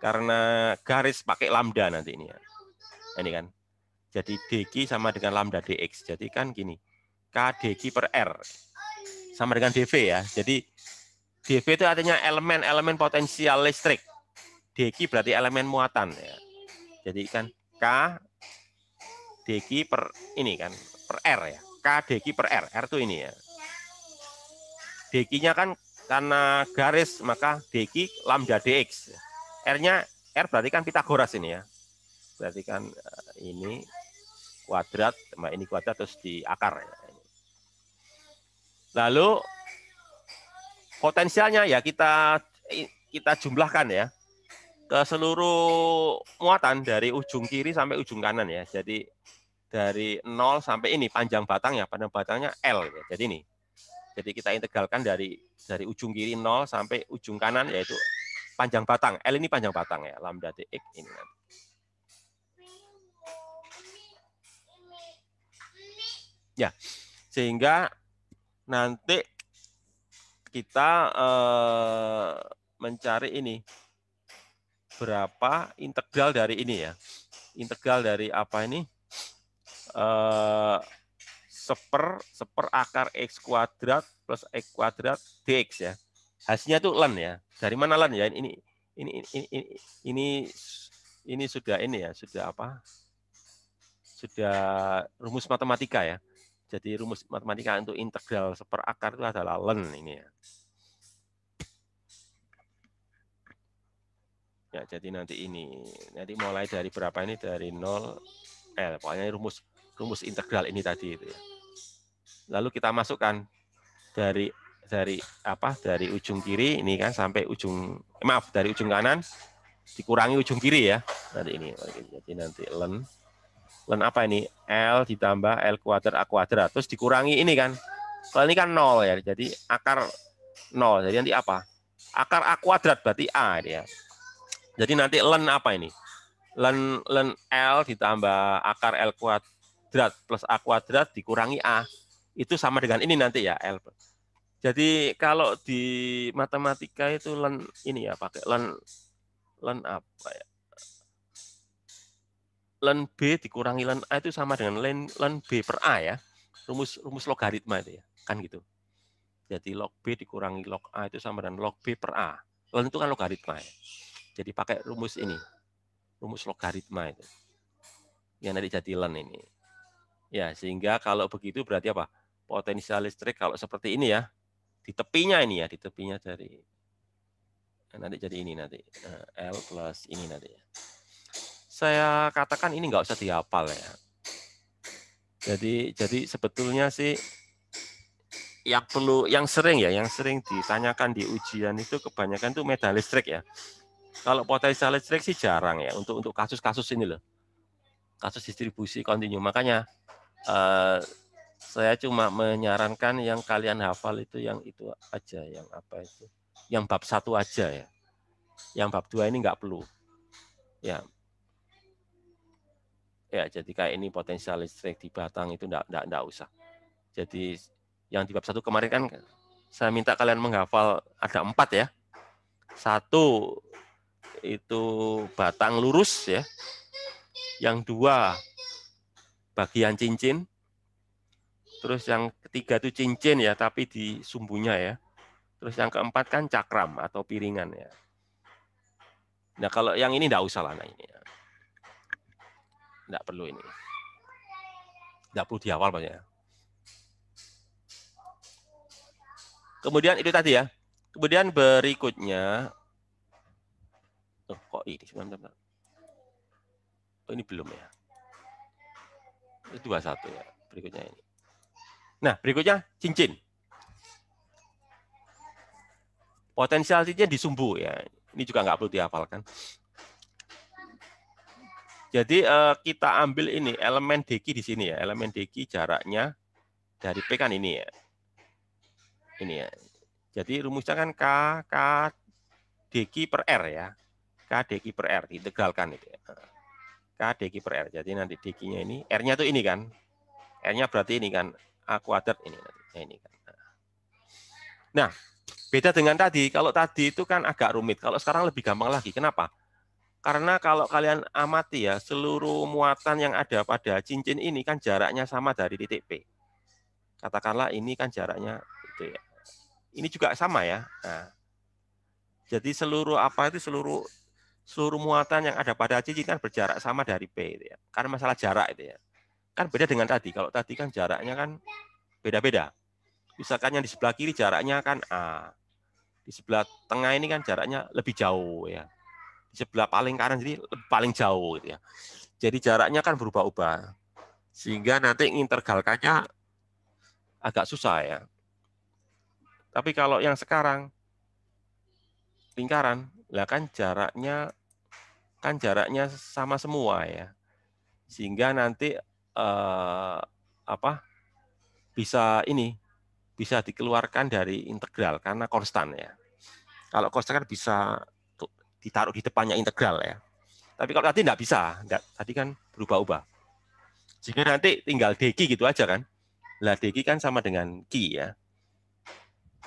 Karena garis pakai lambda nanti ini ya. Ini kan. Jadi dq sama dengan lambda dx. Jadi kan gini. K per R. Sama dengan dv ya. Jadi DV itu artinya elemen-elemen potensial listrik. DQ berarti elemen muatan ya. Jadi kan K DQ per ini kan per R ya. K DQ per R. R itu ini ya. DQ-nya kan karena garis maka DQ lambda DX. Ya. R-nya R berarti kan Pitagoras ini ya. Berarti kan eh, ini kuadrat sama nah, ini kuadrat terus diakar ya. Lalu potensialnya ya kita kita jumlahkan ya ke seluruh muatan dari ujung kiri sampai ujung kanan ya. Jadi dari 0 sampai ini panjang batang ya. panjang batangnya L ya. Jadi ini. Jadi kita integralkan dari dari ujung kiri 0 sampai ujung kanan yaitu panjang batang. L ini panjang batang ya, lambda dx ini. Ya. Sehingga nanti kita eh, mencari ini berapa integral dari ini ya integral dari apa ini eh, seper seper akar x kuadrat plus x kuadrat dx ya hasilnya tuh len ya dari mana len ya ini ini ini ini, ini, ini sudah ini ya sudah apa sudah rumus matematika ya jadi rumus matematika untuk integral seperakar itu adalah len ini ya. Ya, jadi nanti ini nanti mulai dari berapa ini dari 0 L. Eh, pokoknya rumus rumus integral ini tadi itu ya. Lalu kita masukkan dari dari apa? Dari ujung kiri ini kan sampai ujung eh, maaf, dari ujung kanan dikurangi ujung kiri ya. Nanti ini. Jadi nanti len Len apa ini? L ditambah L kuadrat A kuadrat. Terus dikurangi ini kan. Kalau ini kan nol ya, jadi akar nol. Jadi nanti apa? Akar A kuadrat berarti A ya. Jadi nanti len apa ini? Len, len L ditambah akar L kuadrat plus A kuadrat dikurangi A. Itu sama dengan ini nanti ya L. Jadi kalau di matematika itu len ini ya pakai len len apa ya? len B dikurangi len A itu sama dengan len, len B per A ya. Rumus rumus logaritma itu ya. Kan gitu. Jadi log B dikurangi log A itu sama dengan log B per A. Len itu kan logaritma ya. Jadi pakai rumus ini. Rumus logaritma itu. Yang nanti jadi len ini. Ya, sehingga kalau begitu berarti apa? Potensial listrik kalau seperti ini ya. Di tepinya ini ya, di tepinya dari nanti jadi ini nanti eh, L plus ini nanti ya saya katakan ini nggak usah dihafal ya. Jadi jadi sebetulnya sih yang perlu yang sering ya, yang sering ditanyakan di ujian itu kebanyakan itu medan listrik ya. Kalau potensial listrik sih jarang ya untuk untuk kasus-kasus ini loh. Kasus distribusi kontinu. Makanya eh, saya cuma menyarankan yang kalian hafal itu yang itu aja, yang apa itu? Yang bab satu aja ya. Yang bab dua ini nggak perlu. Ya, ya jadi kayak ini potensial listrik di Batang itu enggak, enggak, enggak usah. Jadi yang di bab satu kemarin kan saya minta kalian menghafal ada empat ya. Satu itu batang lurus ya. Yang dua bagian cincin. Terus yang ketiga itu cincin ya, tapi di sumbunya ya. Terus yang keempat kan cakram atau piringan ya. Nah kalau yang ini enggak usah lah nah ini. Ya. Tidak perlu ini. Tidak perlu di awal banyak. Ya? Kemudian itu tadi ya. Kemudian berikutnya. Oh, kok ini? Sebentar, sebentar. Oh, ini belum ya. Itu dua satu ya. Berikutnya ini. Nah, berikutnya cincin. Potensial cincin di sumbu ya. Ini juga nggak perlu dihafalkan. Jadi uh, kita ambil ini elemen deki di sini ya. Elemen deki jaraknya dari P kan ini ya. Ini ya. Jadi rumusnya kan K, K deki per R ya. K deki per R diintegralkan itu ya. K deki per R. Jadi nanti dekinya ini R-nya tuh ini kan. R-nya berarti ini kan A kuadrat ini nanti. ini kan. Nah, beda dengan tadi. Kalau tadi itu kan agak rumit. Kalau sekarang lebih gampang lagi. Kenapa? Karena kalau kalian amati ya, seluruh muatan yang ada pada cincin ini kan jaraknya sama dari titik P. Katakanlah ini kan jaraknya itu ya. Ini juga sama ya. Nah, jadi seluruh apa itu seluruh seluruh muatan yang ada pada cincin kan berjarak sama dari P itu ya. Karena masalah jarak itu ya. Kan beda dengan tadi. Kalau tadi kan jaraknya kan beda-beda. Misalkan yang di sebelah kiri jaraknya kan A. Di sebelah tengah ini kan jaraknya lebih jauh ya sebelah paling kanan jadi paling jauh gitu ya. Jadi jaraknya kan berubah-ubah. Sehingga nanti ngintergalkannya agak susah ya. Tapi kalau yang sekarang lingkaran, lah kan jaraknya kan jaraknya sama semua ya. Sehingga nanti eh, apa? bisa ini bisa dikeluarkan dari integral karena konstan ya. Kalau konstan kan bisa ditaruh di depannya integral ya. Tapi kalau tadi nggak bisa, nggak, tadi kan berubah-ubah. Jika nanti tinggal deki gitu aja kan. Lah dq kan sama dengan ki ya.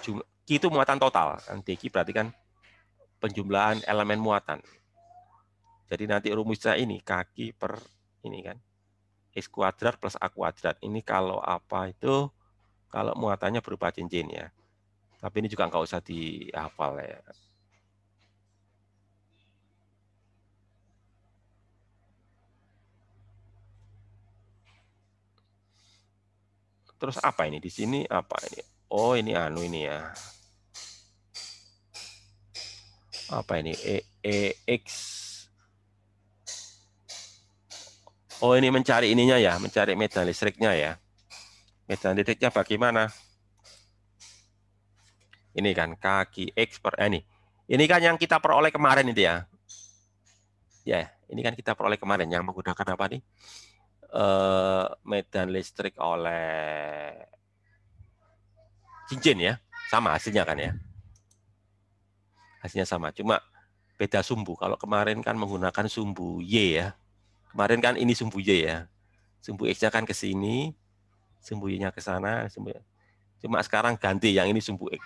q itu muatan total, kan dq berarti kan penjumlahan elemen muatan. Jadi nanti rumusnya ini kaki per ini kan x kuadrat plus a kuadrat. Ini kalau apa itu kalau muatannya berupa cincin ya. Tapi ini juga nggak usah dihafal ya. Terus apa ini? Di sini apa ini? Oh, ini anu ini ya. Apa ini? E, e X. Oh, ini mencari ininya ya, mencari medan listriknya ya. Medan listriknya bagaimana? Ini kan kaki X per eh, ini. Ini kan yang kita peroleh kemarin itu ya. Ya, ini kan kita peroleh kemarin yang menggunakan apa nih? uh, medan listrik oleh cincin ya. Sama hasilnya kan ya. Hasilnya sama, cuma beda sumbu. Kalau kemarin kan menggunakan sumbu Y ya. Kemarin kan ini sumbu Y ya. Sumbu X-nya kan ke sini, sumbu Y-nya ke sana, sumbu Cuma sekarang ganti yang ini sumbu X.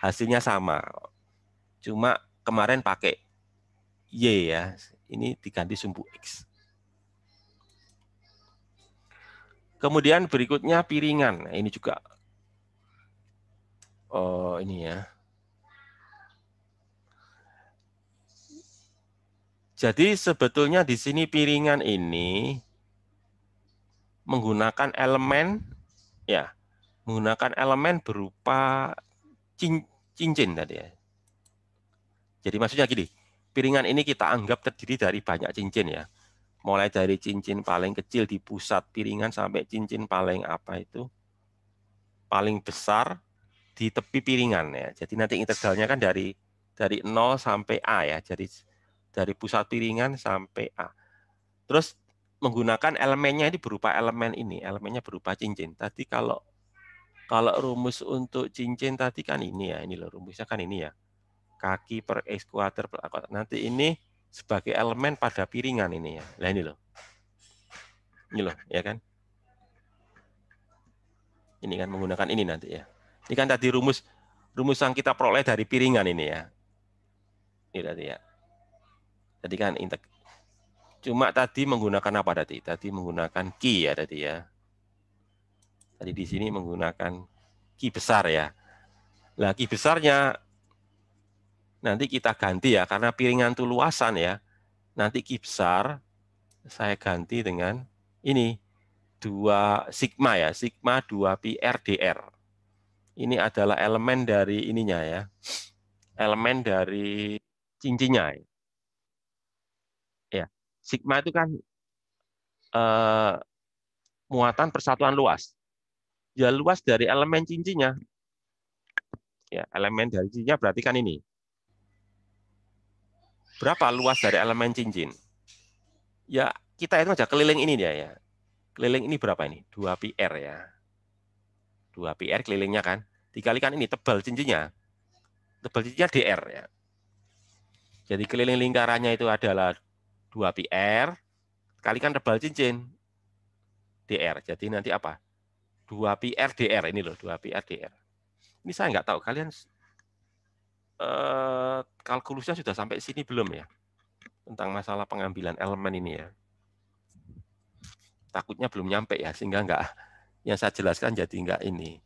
Hasilnya sama. Cuma kemarin pakai Y ya. Ini diganti sumbu X. Kemudian berikutnya piringan. Nah, ini juga oh ini ya. Jadi sebetulnya di sini piringan ini menggunakan elemen ya, menggunakan elemen berupa cin cincin tadi ya. Jadi maksudnya gini, piringan ini kita anggap terdiri dari banyak cincin ya mulai dari cincin paling kecil di pusat piringan sampai cincin paling apa itu paling besar di tepi piringan ya. Jadi nanti integralnya kan dari dari 0 sampai A ya. Jadi dari pusat piringan sampai A. Terus menggunakan elemennya ini berupa elemen ini, elemennya berupa cincin. Tadi kalau kalau rumus untuk cincin tadi kan ini ya, ini loh rumusnya kan ini ya. Kaki per x kuadrat Nanti ini sebagai elemen pada piringan ini ya. Nah ini loh. Ini loh, ya kan? Ini kan menggunakan ini nanti ya. Ini kan tadi rumus rumus yang kita peroleh dari piringan ini ya. Ini tadi ya. Tadi kan integ Cuma tadi menggunakan apa tadi? Tadi menggunakan ki ya tadi ya. Tadi di sini menggunakan ki besar ya. Nah, besarnya nanti kita ganti ya, karena piringan itu luasan ya. Nanti kipsar saya ganti dengan ini, 2 sigma ya, sigma 2 pi RDR. Ini adalah elemen dari ininya ya, elemen dari cincinnya. Ya, sigma itu kan eh, muatan persatuan luas. Ya luas dari elemen cincinnya. Ya, elemen dari cincinnya berarti kan ini, berapa luas dari elemen cincin? Ya, kita itu aja keliling ini dia ya. Keliling ini berapa ini? 2 PR ya. 2 PR kelilingnya kan. Dikalikan ini tebal cincinnya. Tebal cincinnya DR ya. Jadi keliling lingkarannya itu adalah 2 PR kalikan tebal cincin DR. Jadi nanti apa? 2 PR DR ini loh, 2 PR DR. Ini saya nggak tahu kalian eh, kalkulusnya sudah sampai sini belum ya? Tentang masalah pengambilan elemen ini ya. Takutnya belum nyampe ya, sehingga enggak yang saya jelaskan jadi enggak ini.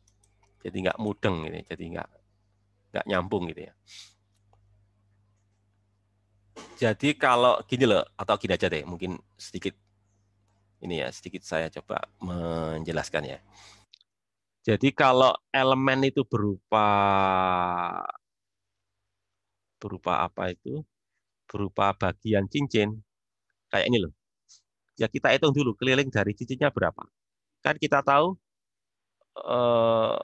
Jadi enggak mudeng ini, jadi enggak nggak nyambung gitu ya. Jadi kalau gini loh, atau gini aja deh, mungkin sedikit ini ya, sedikit saya coba menjelaskan ya. Jadi kalau elemen itu berupa berupa apa itu? Berupa bagian cincin. Kayak ini loh. Ya kita hitung dulu keliling dari cincinnya berapa. Kan kita tahu eh,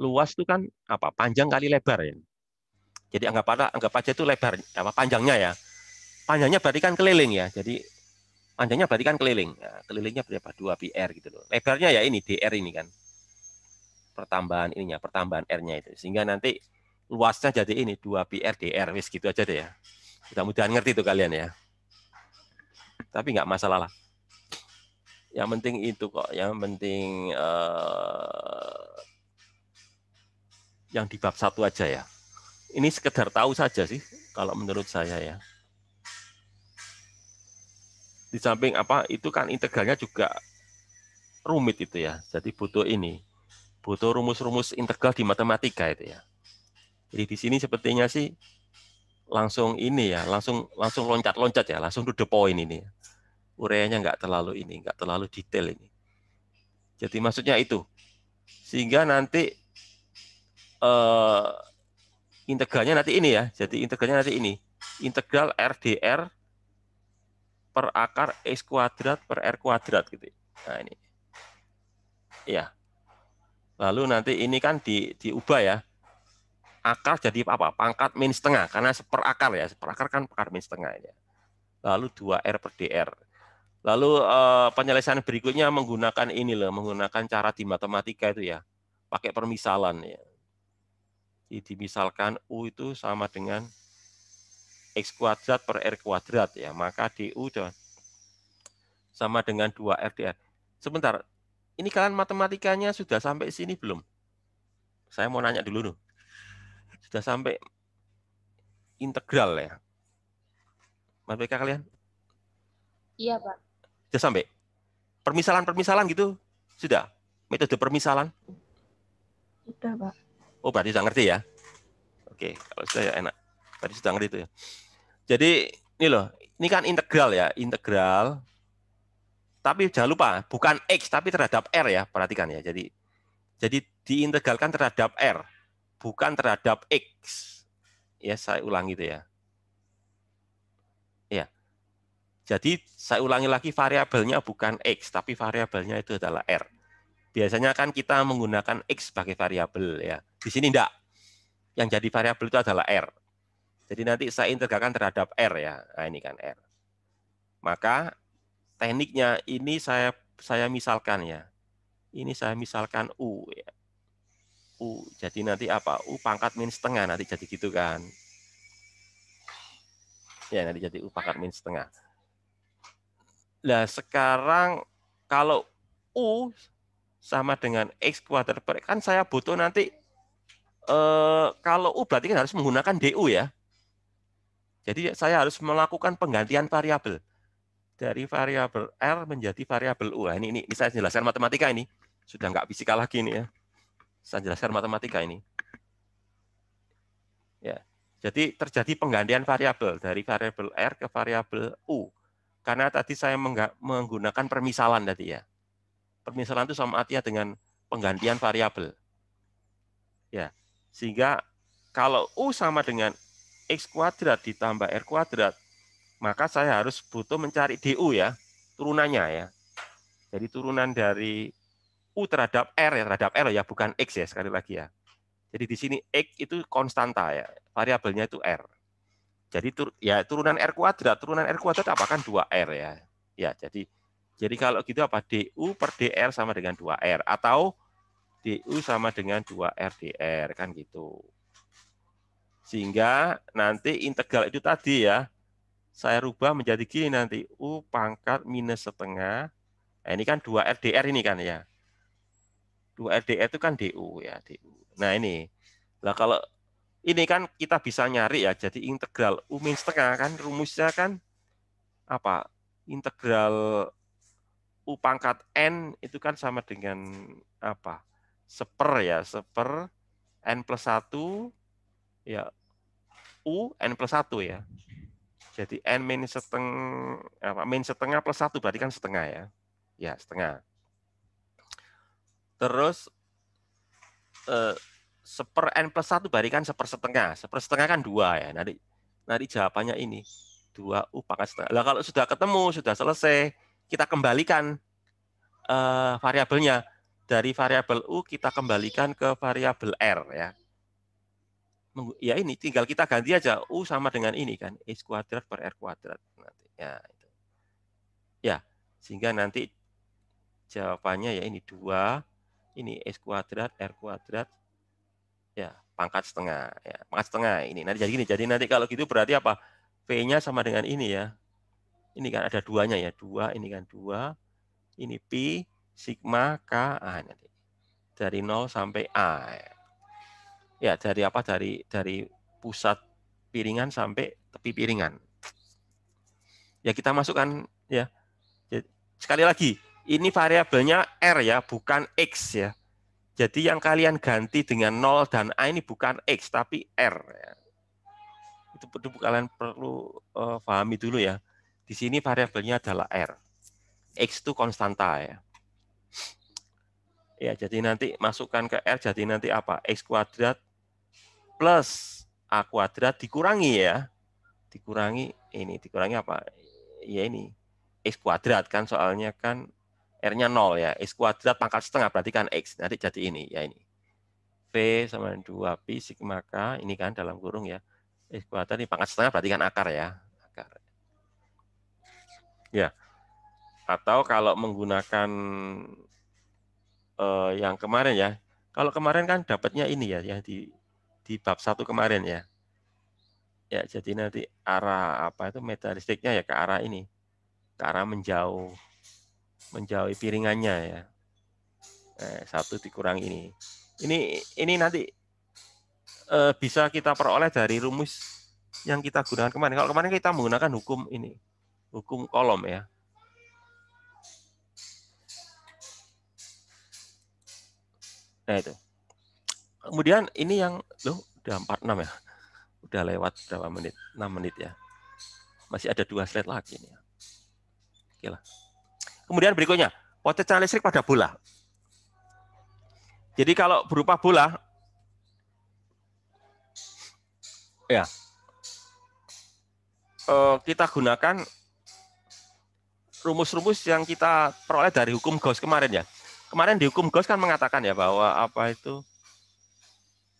luas itu kan apa? Panjang kali lebar ya. Jadi anggap aja anggap aja itu lebar apa panjangnya ya. Panjangnya berarti kan keliling ya. Jadi panjangnya berarti kan keliling. Nah, kelilingnya berapa? 2 PR gitu loh. Lebarnya ya ini DR ini kan. Pertambahan ininya, pertambahan R-nya itu. Sehingga nanti luasnya jadi ini 2 PRDR wis gitu aja deh ya. Mudah-mudahan ngerti itu kalian ya. Tapi nggak masalah lah. Yang penting itu kok, yang penting uh, yang di bab satu aja ya. Ini sekedar tahu saja sih kalau menurut saya ya. Di samping apa itu kan integralnya juga rumit itu ya. Jadi butuh ini, butuh rumus-rumus integral di matematika itu ya. Jadi di sini sepertinya sih langsung ini ya, langsung langsung loncat-loncat ya, langsung to the point ini. Ureanya nggak terlalu ini, nggak terlalu detail ini. Jadi maksudnya itu. Sehingga nanti eh, integralnya nanti ini ya. Jadi integralnya nanti ini. Integral RDR per akar X e kuadrat per R kuadrat gitu. Nah ini. Ya. Lalu nanti ini kan di, diubah ya akar jadi apa? Pangkat min setengah karena seper akar ya, seper akar kan akar min setengah ya. Lalu 2 r per dr. Lalu eh, penyelesaian berikutnya menggunakan ini loh, menggunakan cara di matematika itu ya, pakai permisalan ya. Jadi misalkan u itu sama dengan x kuadrat per r kuadrat ya, maka du sama dengan 2 r dr. Sebentar, ini kalian matematikanya sudah sampai sini belum? Saya mau nanya dulu nih sudah sampai integral ya. Mas kalian? Iya, Pak. Sudah sampai? Permisalan-permisalan gitu? Sudah? Metode permisalan? Sudah, Pak. Oh, berarti sudah ngerti ya? Oke, kalau sudah ya enak. Berarti sudah ngerti itu ya. Jadi, ini loh, ini kan integral ya, integral. Tapi jangan lupa, bukan X, tapi terhadap R ya, perhatikan ya. Jadi jadi diintegralkan terhadap R bukan terhadap X. Ya, saya ulangi itu ya. Ya. Jadi saya ulangi lagi variabelnya bukan X, tapi variabelnya itu adalah R. Biasanya kan kita menggunakan X sebagai variabel ya. Di sini enggak. Yang jadi variabel itu adalah R. Jadi nanti saya integralkan terhadap R ya. Nah, ini kan R. Maka tekniknya ini saya saya misalkan ya. Ini saya misalkan U ya. U. Jadi nanti apa? U pangkat min setengah nanti jadi gitu kan. Ya, nanti jadi U pangkat min setengah. Nah, sekarang kalau U sama dengan X kuadrat per kan saya butuh nanti eh, kalau U berarti kan harus menggunakan DU ya. Jadi saya harus melakukan penggantian variabel dari variabel R menjadi variabel U. Nah, ini, ini, ini saya jelaskan matematika ini. Sudah nggak fisika lagi ini ya. Saya jelaskan matematika ini. Ya. Jadi terjadi penggantian variabel dari variabel R ke variabel U. Karena tadi saya menggunakan permisalan tadi ya. Permisalan itu sama artinya dengan penggantian variabel. Ya. Sehingga kalau U sama dengan X kuadrat ditambah R kuadrat, maka saya harus butuh mencari DU ya, turunannya ya. Jadi turunan dari U terhadap R ya, terhadap R ya, bukan X ya, sekali lagi ya. Jadi di sini X itu konstanta ya, variabelnya itu R. Jadi tur, ya turunan R kuadrat, turunan R kuadrat apa kan 2R ya. Ya, jadi jadi kalau gitu apa DU per DR sama dengan 2R atau DU sama dengan 2R DR kan gitu. Sehingga nanti integral itu tadi ya, saya rubah menjadi gini nanti U pangkat minus setengah. Nah, ini kan 2 dr ini kan ya. 2 LDR itu kan DU ya, DU. Nah, ini. lah kalau ini kan kita bisa nyari ya, jadi integral U min setengah kan rumusnya kan apa? Integral U pangkat N itu kan sama dengan apa? Seper ya, seper N plus 1 ya U N plus 1 ya. Jadi N min setengah, apa, min setengah plus 1 berarti kan setengah ya. Ya, setengah. Terus eh, seper n plus satu barikan seper setengah. Seper setengah kan dua ya. Nanti nanti jawabannya ini dua u pangkat setengah. Lah kalau sudah ketemu sudah selesai kita kembalikan eh, variabelnya dari variabel u kita kembalikan ke variabel r ya. Ya ini tinggal kita ganti aja u sama dengan ini kan e kuadrat per r kuadrat nanti ya itu. Ya sehingga nanti jawabannya ya ini dua ini S kuadrat R kuadrat ya pangkat setengah ya pangkat setengah ini nanti jadi gini jadi nanti kalau gitu berarti apa V-nya sama dengan ini ya ini kan ada duanya ya dua ini kan dua ini pi sigma k a nanti dari nol sampai a ya. ya dari apa dari dari pusat piringan sampai tepi piringan ya kita masukkan ya sekali lagi ini variabelnya R ya, bukan X ya. Jadi yang kalian ganti dengan 0 dan A ini bukan X, tapi R. Ya. Itu, itu kalian perlu uh, pahami dulu ya. Di sini variabelnya adalah R. X itu konstanta ya. Ya, jadi nanti masukkan ke R, jadi nanti apa? X kuadrat plus A kuadrat dikurangi ya. Dikurangi ini, dikurangi apa? Ya ini, X kuadrat kan soalnya kan R-nya 0 ya. X kuadrat pangkat setengah berarti kan X. Nanti jadi ini ya ini. V sama 2 pi sigma K ini kan dalam kurung ya. X kuadrat ini pangkat setengah berarti kan akar ya. Akar. Ya. Atau kalau menggunakan eh, yang kemarin ya. Kalau kemarin kan dapatnya ini ya yang di di bab satu kemarin ya. Ya, jadi nanti arah apa itu metalistiknya ya ke arah ini. Ke arah menjauh menjauhi piringannya ya. Nah, satu dikurang ini. Ini ini nanti eh, bisa kita peroleh dari rumus yang kita gunakan kemarin. Kalau kemarin kita menggunakan hukum ini, hukum kolom ya. Nah itu. Kemudian ini yang loh udah 46 ya. Udah lewat berapa menit? 6 menit ya. Masih ada dua slide lagi nih. Ya. Oke lah. Kemudian berikutnya, potensial listrik pada bola. Jadi kalau berupa bola, ya eh, kita gunakan rumus-rumus yang kita peroleh dari hukum Gauss kemarin ya. Kemarin di hukum Gauss kan mengatakan ya bahwa apa itu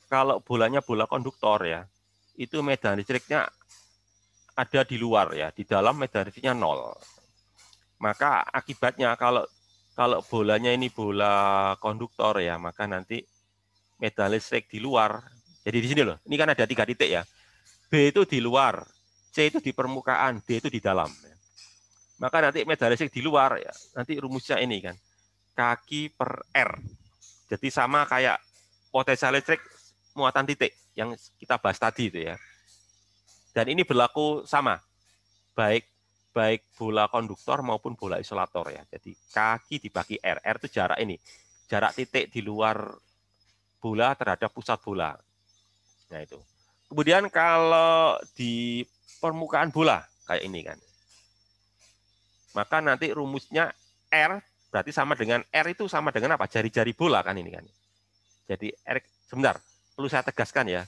kalau bolanya bola konduktor ya, itu medan listriknya ada di luar ya, di dalam medan listriknya nol maka akibatnya kalau kalau bolanya ini bola konduktor ya, maka nanti medan listrik di luar. Jadi di sini loh, ini kan ada tiga titik ya. B itu di luar, C itu di permukaan, D itu di dalam. Ya. Maka nanti medan listrik di luar, ya, nanti rumusnya ini kan, kaki per R. Jadi sama kayak potensial listrik muatan titik yang kita bahas tadi itu ya. Dan ini berlaku sama, baik baik bola konduktor maupun bola isolator ya. Jadi kaki dibagi R. R itu jarak ini, jarak titik di luar bola terhadap pusat bola. Nah itu. Kemudian kalau di permukaan bola kayak ini kan. Maka nanti rumusnya R berarti sama dengan R itu sama dengan apa? Jari-jari bola kan ini kan. Jadi R sebentar, perlu saya tegaskan ya.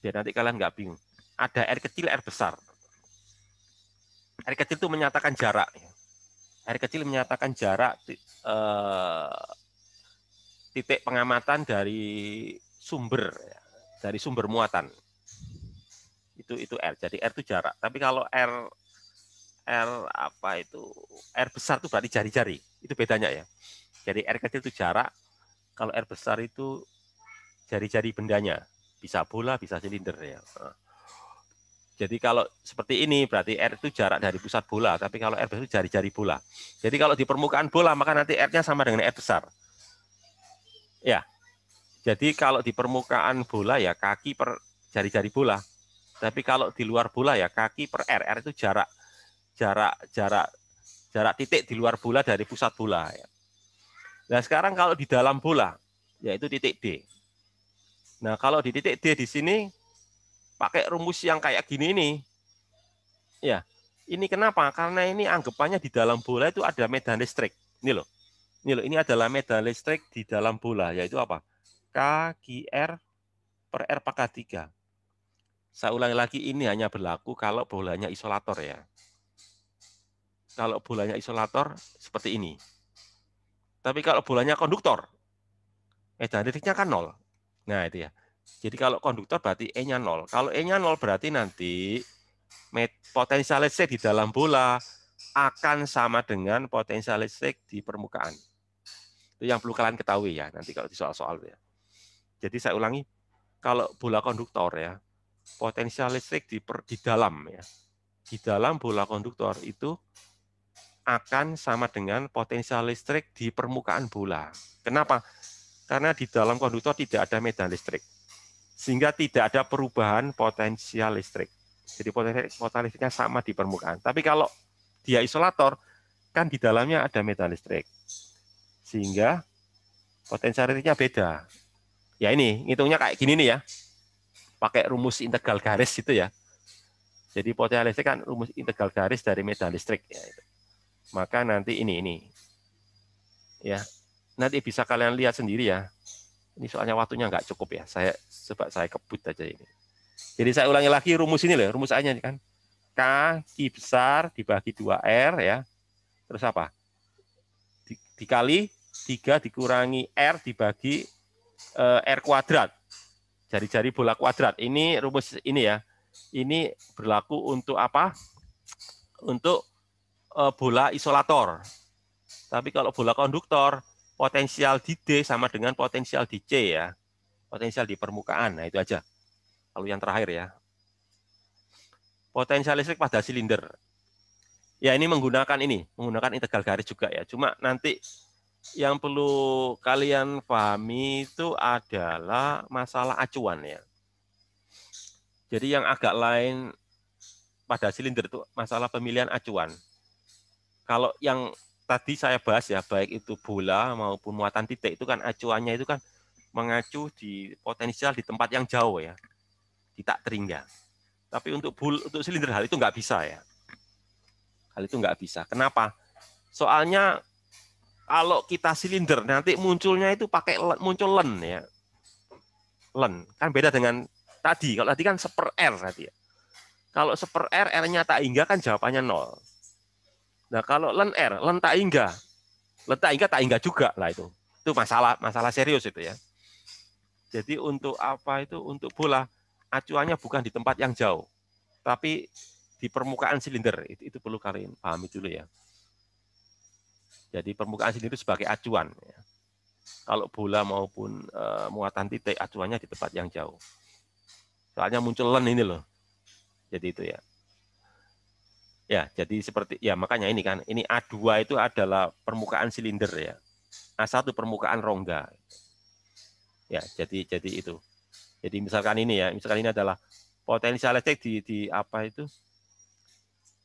Biar nanti kalian nggak bingung. Ada R kecil, R besar. Hari kecil itu menyatakan jarak. Hari ya. kecil menyatakan jarak eh, titik pengamatan dari sumber, ya. dari sumber muatan. Itu itu R. Jadi R itu jarak. Tapi kalau R R apa itu R besar itu berarti jari-jari. Itu bedanya ya. Jadi R kecil itu jarak. Kalau R besar itu jari-jari bendanya. Bisa bola, bisa silinder ya. Nah jadi kalau seperti ini berarti R itu jarak dari pusat bola, tapi kalau R itu jari-jari bola. Jadi kalau di permukaan bola maka nanti R-nya sama dengan R besar. Ya. Jadi kalau di permukaan bola ya kaki per jari-jari bola. Tapi kalau di luar bola ya kaki per R. R itu jarak jarak jarak jarak titik di luar bola dari pusat bola ya. Nah, sekarang kalau di dalam bola yaitu titik D. Nah, kalau di titik D di sini pakai rumus yang kayak gini nih. Ya, ini kenapa? Karena ini anggapannya di dalam bola itu ada medan listrik. Ini loh. Ini loh, ini adalah medan listrik di dalam bola, yaitu apa? K, Q, R per R pangkat 3. Saya ulangi lagi, ini hanya berlaku kalau bolanya isolator ya. Kalau bolanya isolator seperti ini. Tapi kalau bolanya konduktor, medan listriknya kan nol. Nah itu ya. Jadi kalau konduktor berarti E-nya 0. Kalau E-nya 0 berarti nanti potensial listrik di dalam bola akan sama dengan potensial listrik di permukaan. Itu yang perlu kalian ketahui ya nanti kalau di soal-soal ya. Jadi saya ulangi, kalau bola konduktor ya, potensial listrik di, per, di dalam ya, di dalam bola konduktor itu akan sama dengan potensial listrik di permukaan bola. Kenapa? Karena di dalam konduktor tidak ada medan listrik sehingga tidak ada perubahan potensial listrik. Jadi potensial listriknya sama di permukaan. Tapi kalau dia isolator, kan di dalamnya ada metal listrik. Sehingga potensial listriknya beda. Ya ini, ngitungnya kayak gini nih ya. Pakai rumus integral garis itu ya. Jadi potensial listrik kan rumus integral garis dari metal listrik. Ya, Maka nanti ini, ini. ya Nanti bisa kalian lihat sendiri ya. Ini soalnya waktunya nggak cukup ya. Saya coba saya kebut aja ini. Jadi saya ulangi lagi rumus ini loh, rumus A-nya kan. K, Ki besar dibagi 2R ya. Terus apa? dikali 3 dikurangi R dibagi eh, R kuadrat. Jari-jari bola kuadrat. Ini rumus ini ya. Ini berlaku untuk apa? Untuk eh, bola isolator. Tapi kalau bola konduktor, potensial di D sama dengan potensial di C ya. Potensial di permukaan, nah itu aja. Lalu yang terakhir ya. Potensial listrik pada silinder. Ya ini menggunakan ini, menggunakan integral garis juga ya. Cuma nanti yang perlu kalian pahami itu adalah masalah acuan ya. Jadi yang agak lain pada silinder itu masalah pemilihan acuan. Kalau yang tadi saya bahas ya baik itu bola maupun muatan titik itu kan acuannya itu kan mengacu di potensial di tempat yang jauh ya tidak teringgal. tapi untuk bul untuk silinder hal itu nggak bisa ya hal itu nggak bisa kenapa soalnya kalau kita silinder nanti munculnya itu pakai muncul len ya len kan beda dengan tadi kalau tadi kan seper r tadi ya kalau seper r r-nya tak hingga kan jawabannya nol Nah kalau len R, len tak hingga, len tak hingga tak hingga juga lah itu. Itu masalah masalah serius itu ya. Jadi untuk apa itu untuk bola acuannya bukan di tempat yang jauh, tapi di permukaan silinder itu, itu perlu kalian pahami dulu ya. Jadi permukaan silinder sebagai acuan. Ya. Kalau bola maupun e, muatan titik acuannya di tempat yang jauh. Soalnya muncul len ini loh. Jadi itu ya. Ya, jadi seperti ya makanya ini kan ini A2 itu adalah permukaan silinder ya. A1 permukaan rongga. Ya, jadi jadi itu. Jadi misalkan ini ya, misalkan ini adalah potensial listrik di di apa itu?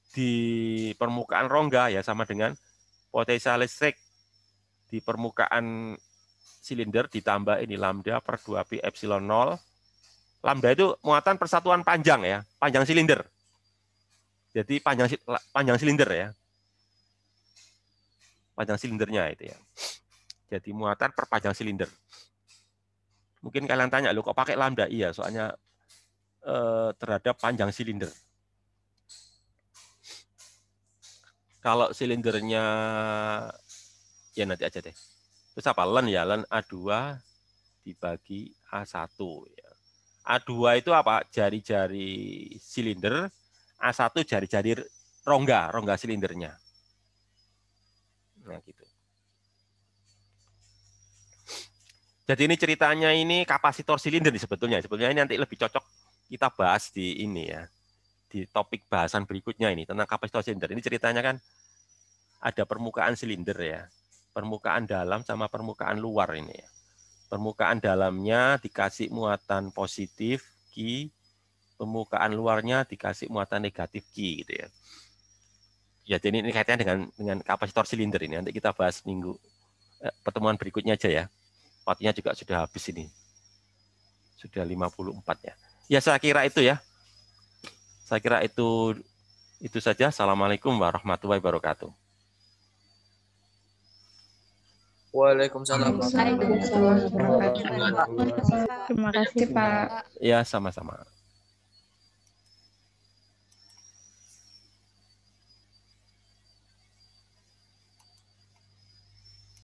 di permukaan rongga ya sama dengan potensial listrik di permukaan silinder ditambah ini lambda per 2 pi epsilon 0. Lambda itu muatan persatuan panjang ya, panjang silinder. Jadi panjang panjang silinder ya. Panjang silindernya itu ya. Jadi muatan per panjang silinder. Mungkin kalian tanya, lo kok pakai lambda? Iya, soalnya eh, terhadap panjang silinder. Kalau silindernya, ya nanti aja deh. Terus apa? Len ya, len A2 dibagi A1. Ya. A2 itu apa? Jari-jari silinder A1 jari-jari rongga, rongga silindernya. Nah, gitu. Jadi ini ceritanya ini kapasitor silinder sebetulnya. Sebetulnya ini nanti lebih cocok kita bahas di ini ya. Di topik bahasan berikutnya ini tentang kapasitor silinder. Ini ceritanya kan ada permukaan silinder ya. Permukaan dalam sama permukaan luar ini ya. Permukaan dalamnya dikasih muatan positif Q Permukaan luarnya dikasih muatan negatif Q gitu ya. Ya jadi ini kaitannya dengan dengan kapasitor silinder ini nanti kita bahas minggu eh, pertemuan berikutnya aja ya. Waktunya juga sudah habis ini. Sudah 54 ya. Ya saya kira itu ya. Saya kira itu itu saja. Assalamualaikum warahmatullahi wabarakatuh. Waalaikumsalam. Waalaikumsalam. Terima kasih Pak. Ya, sama-sama.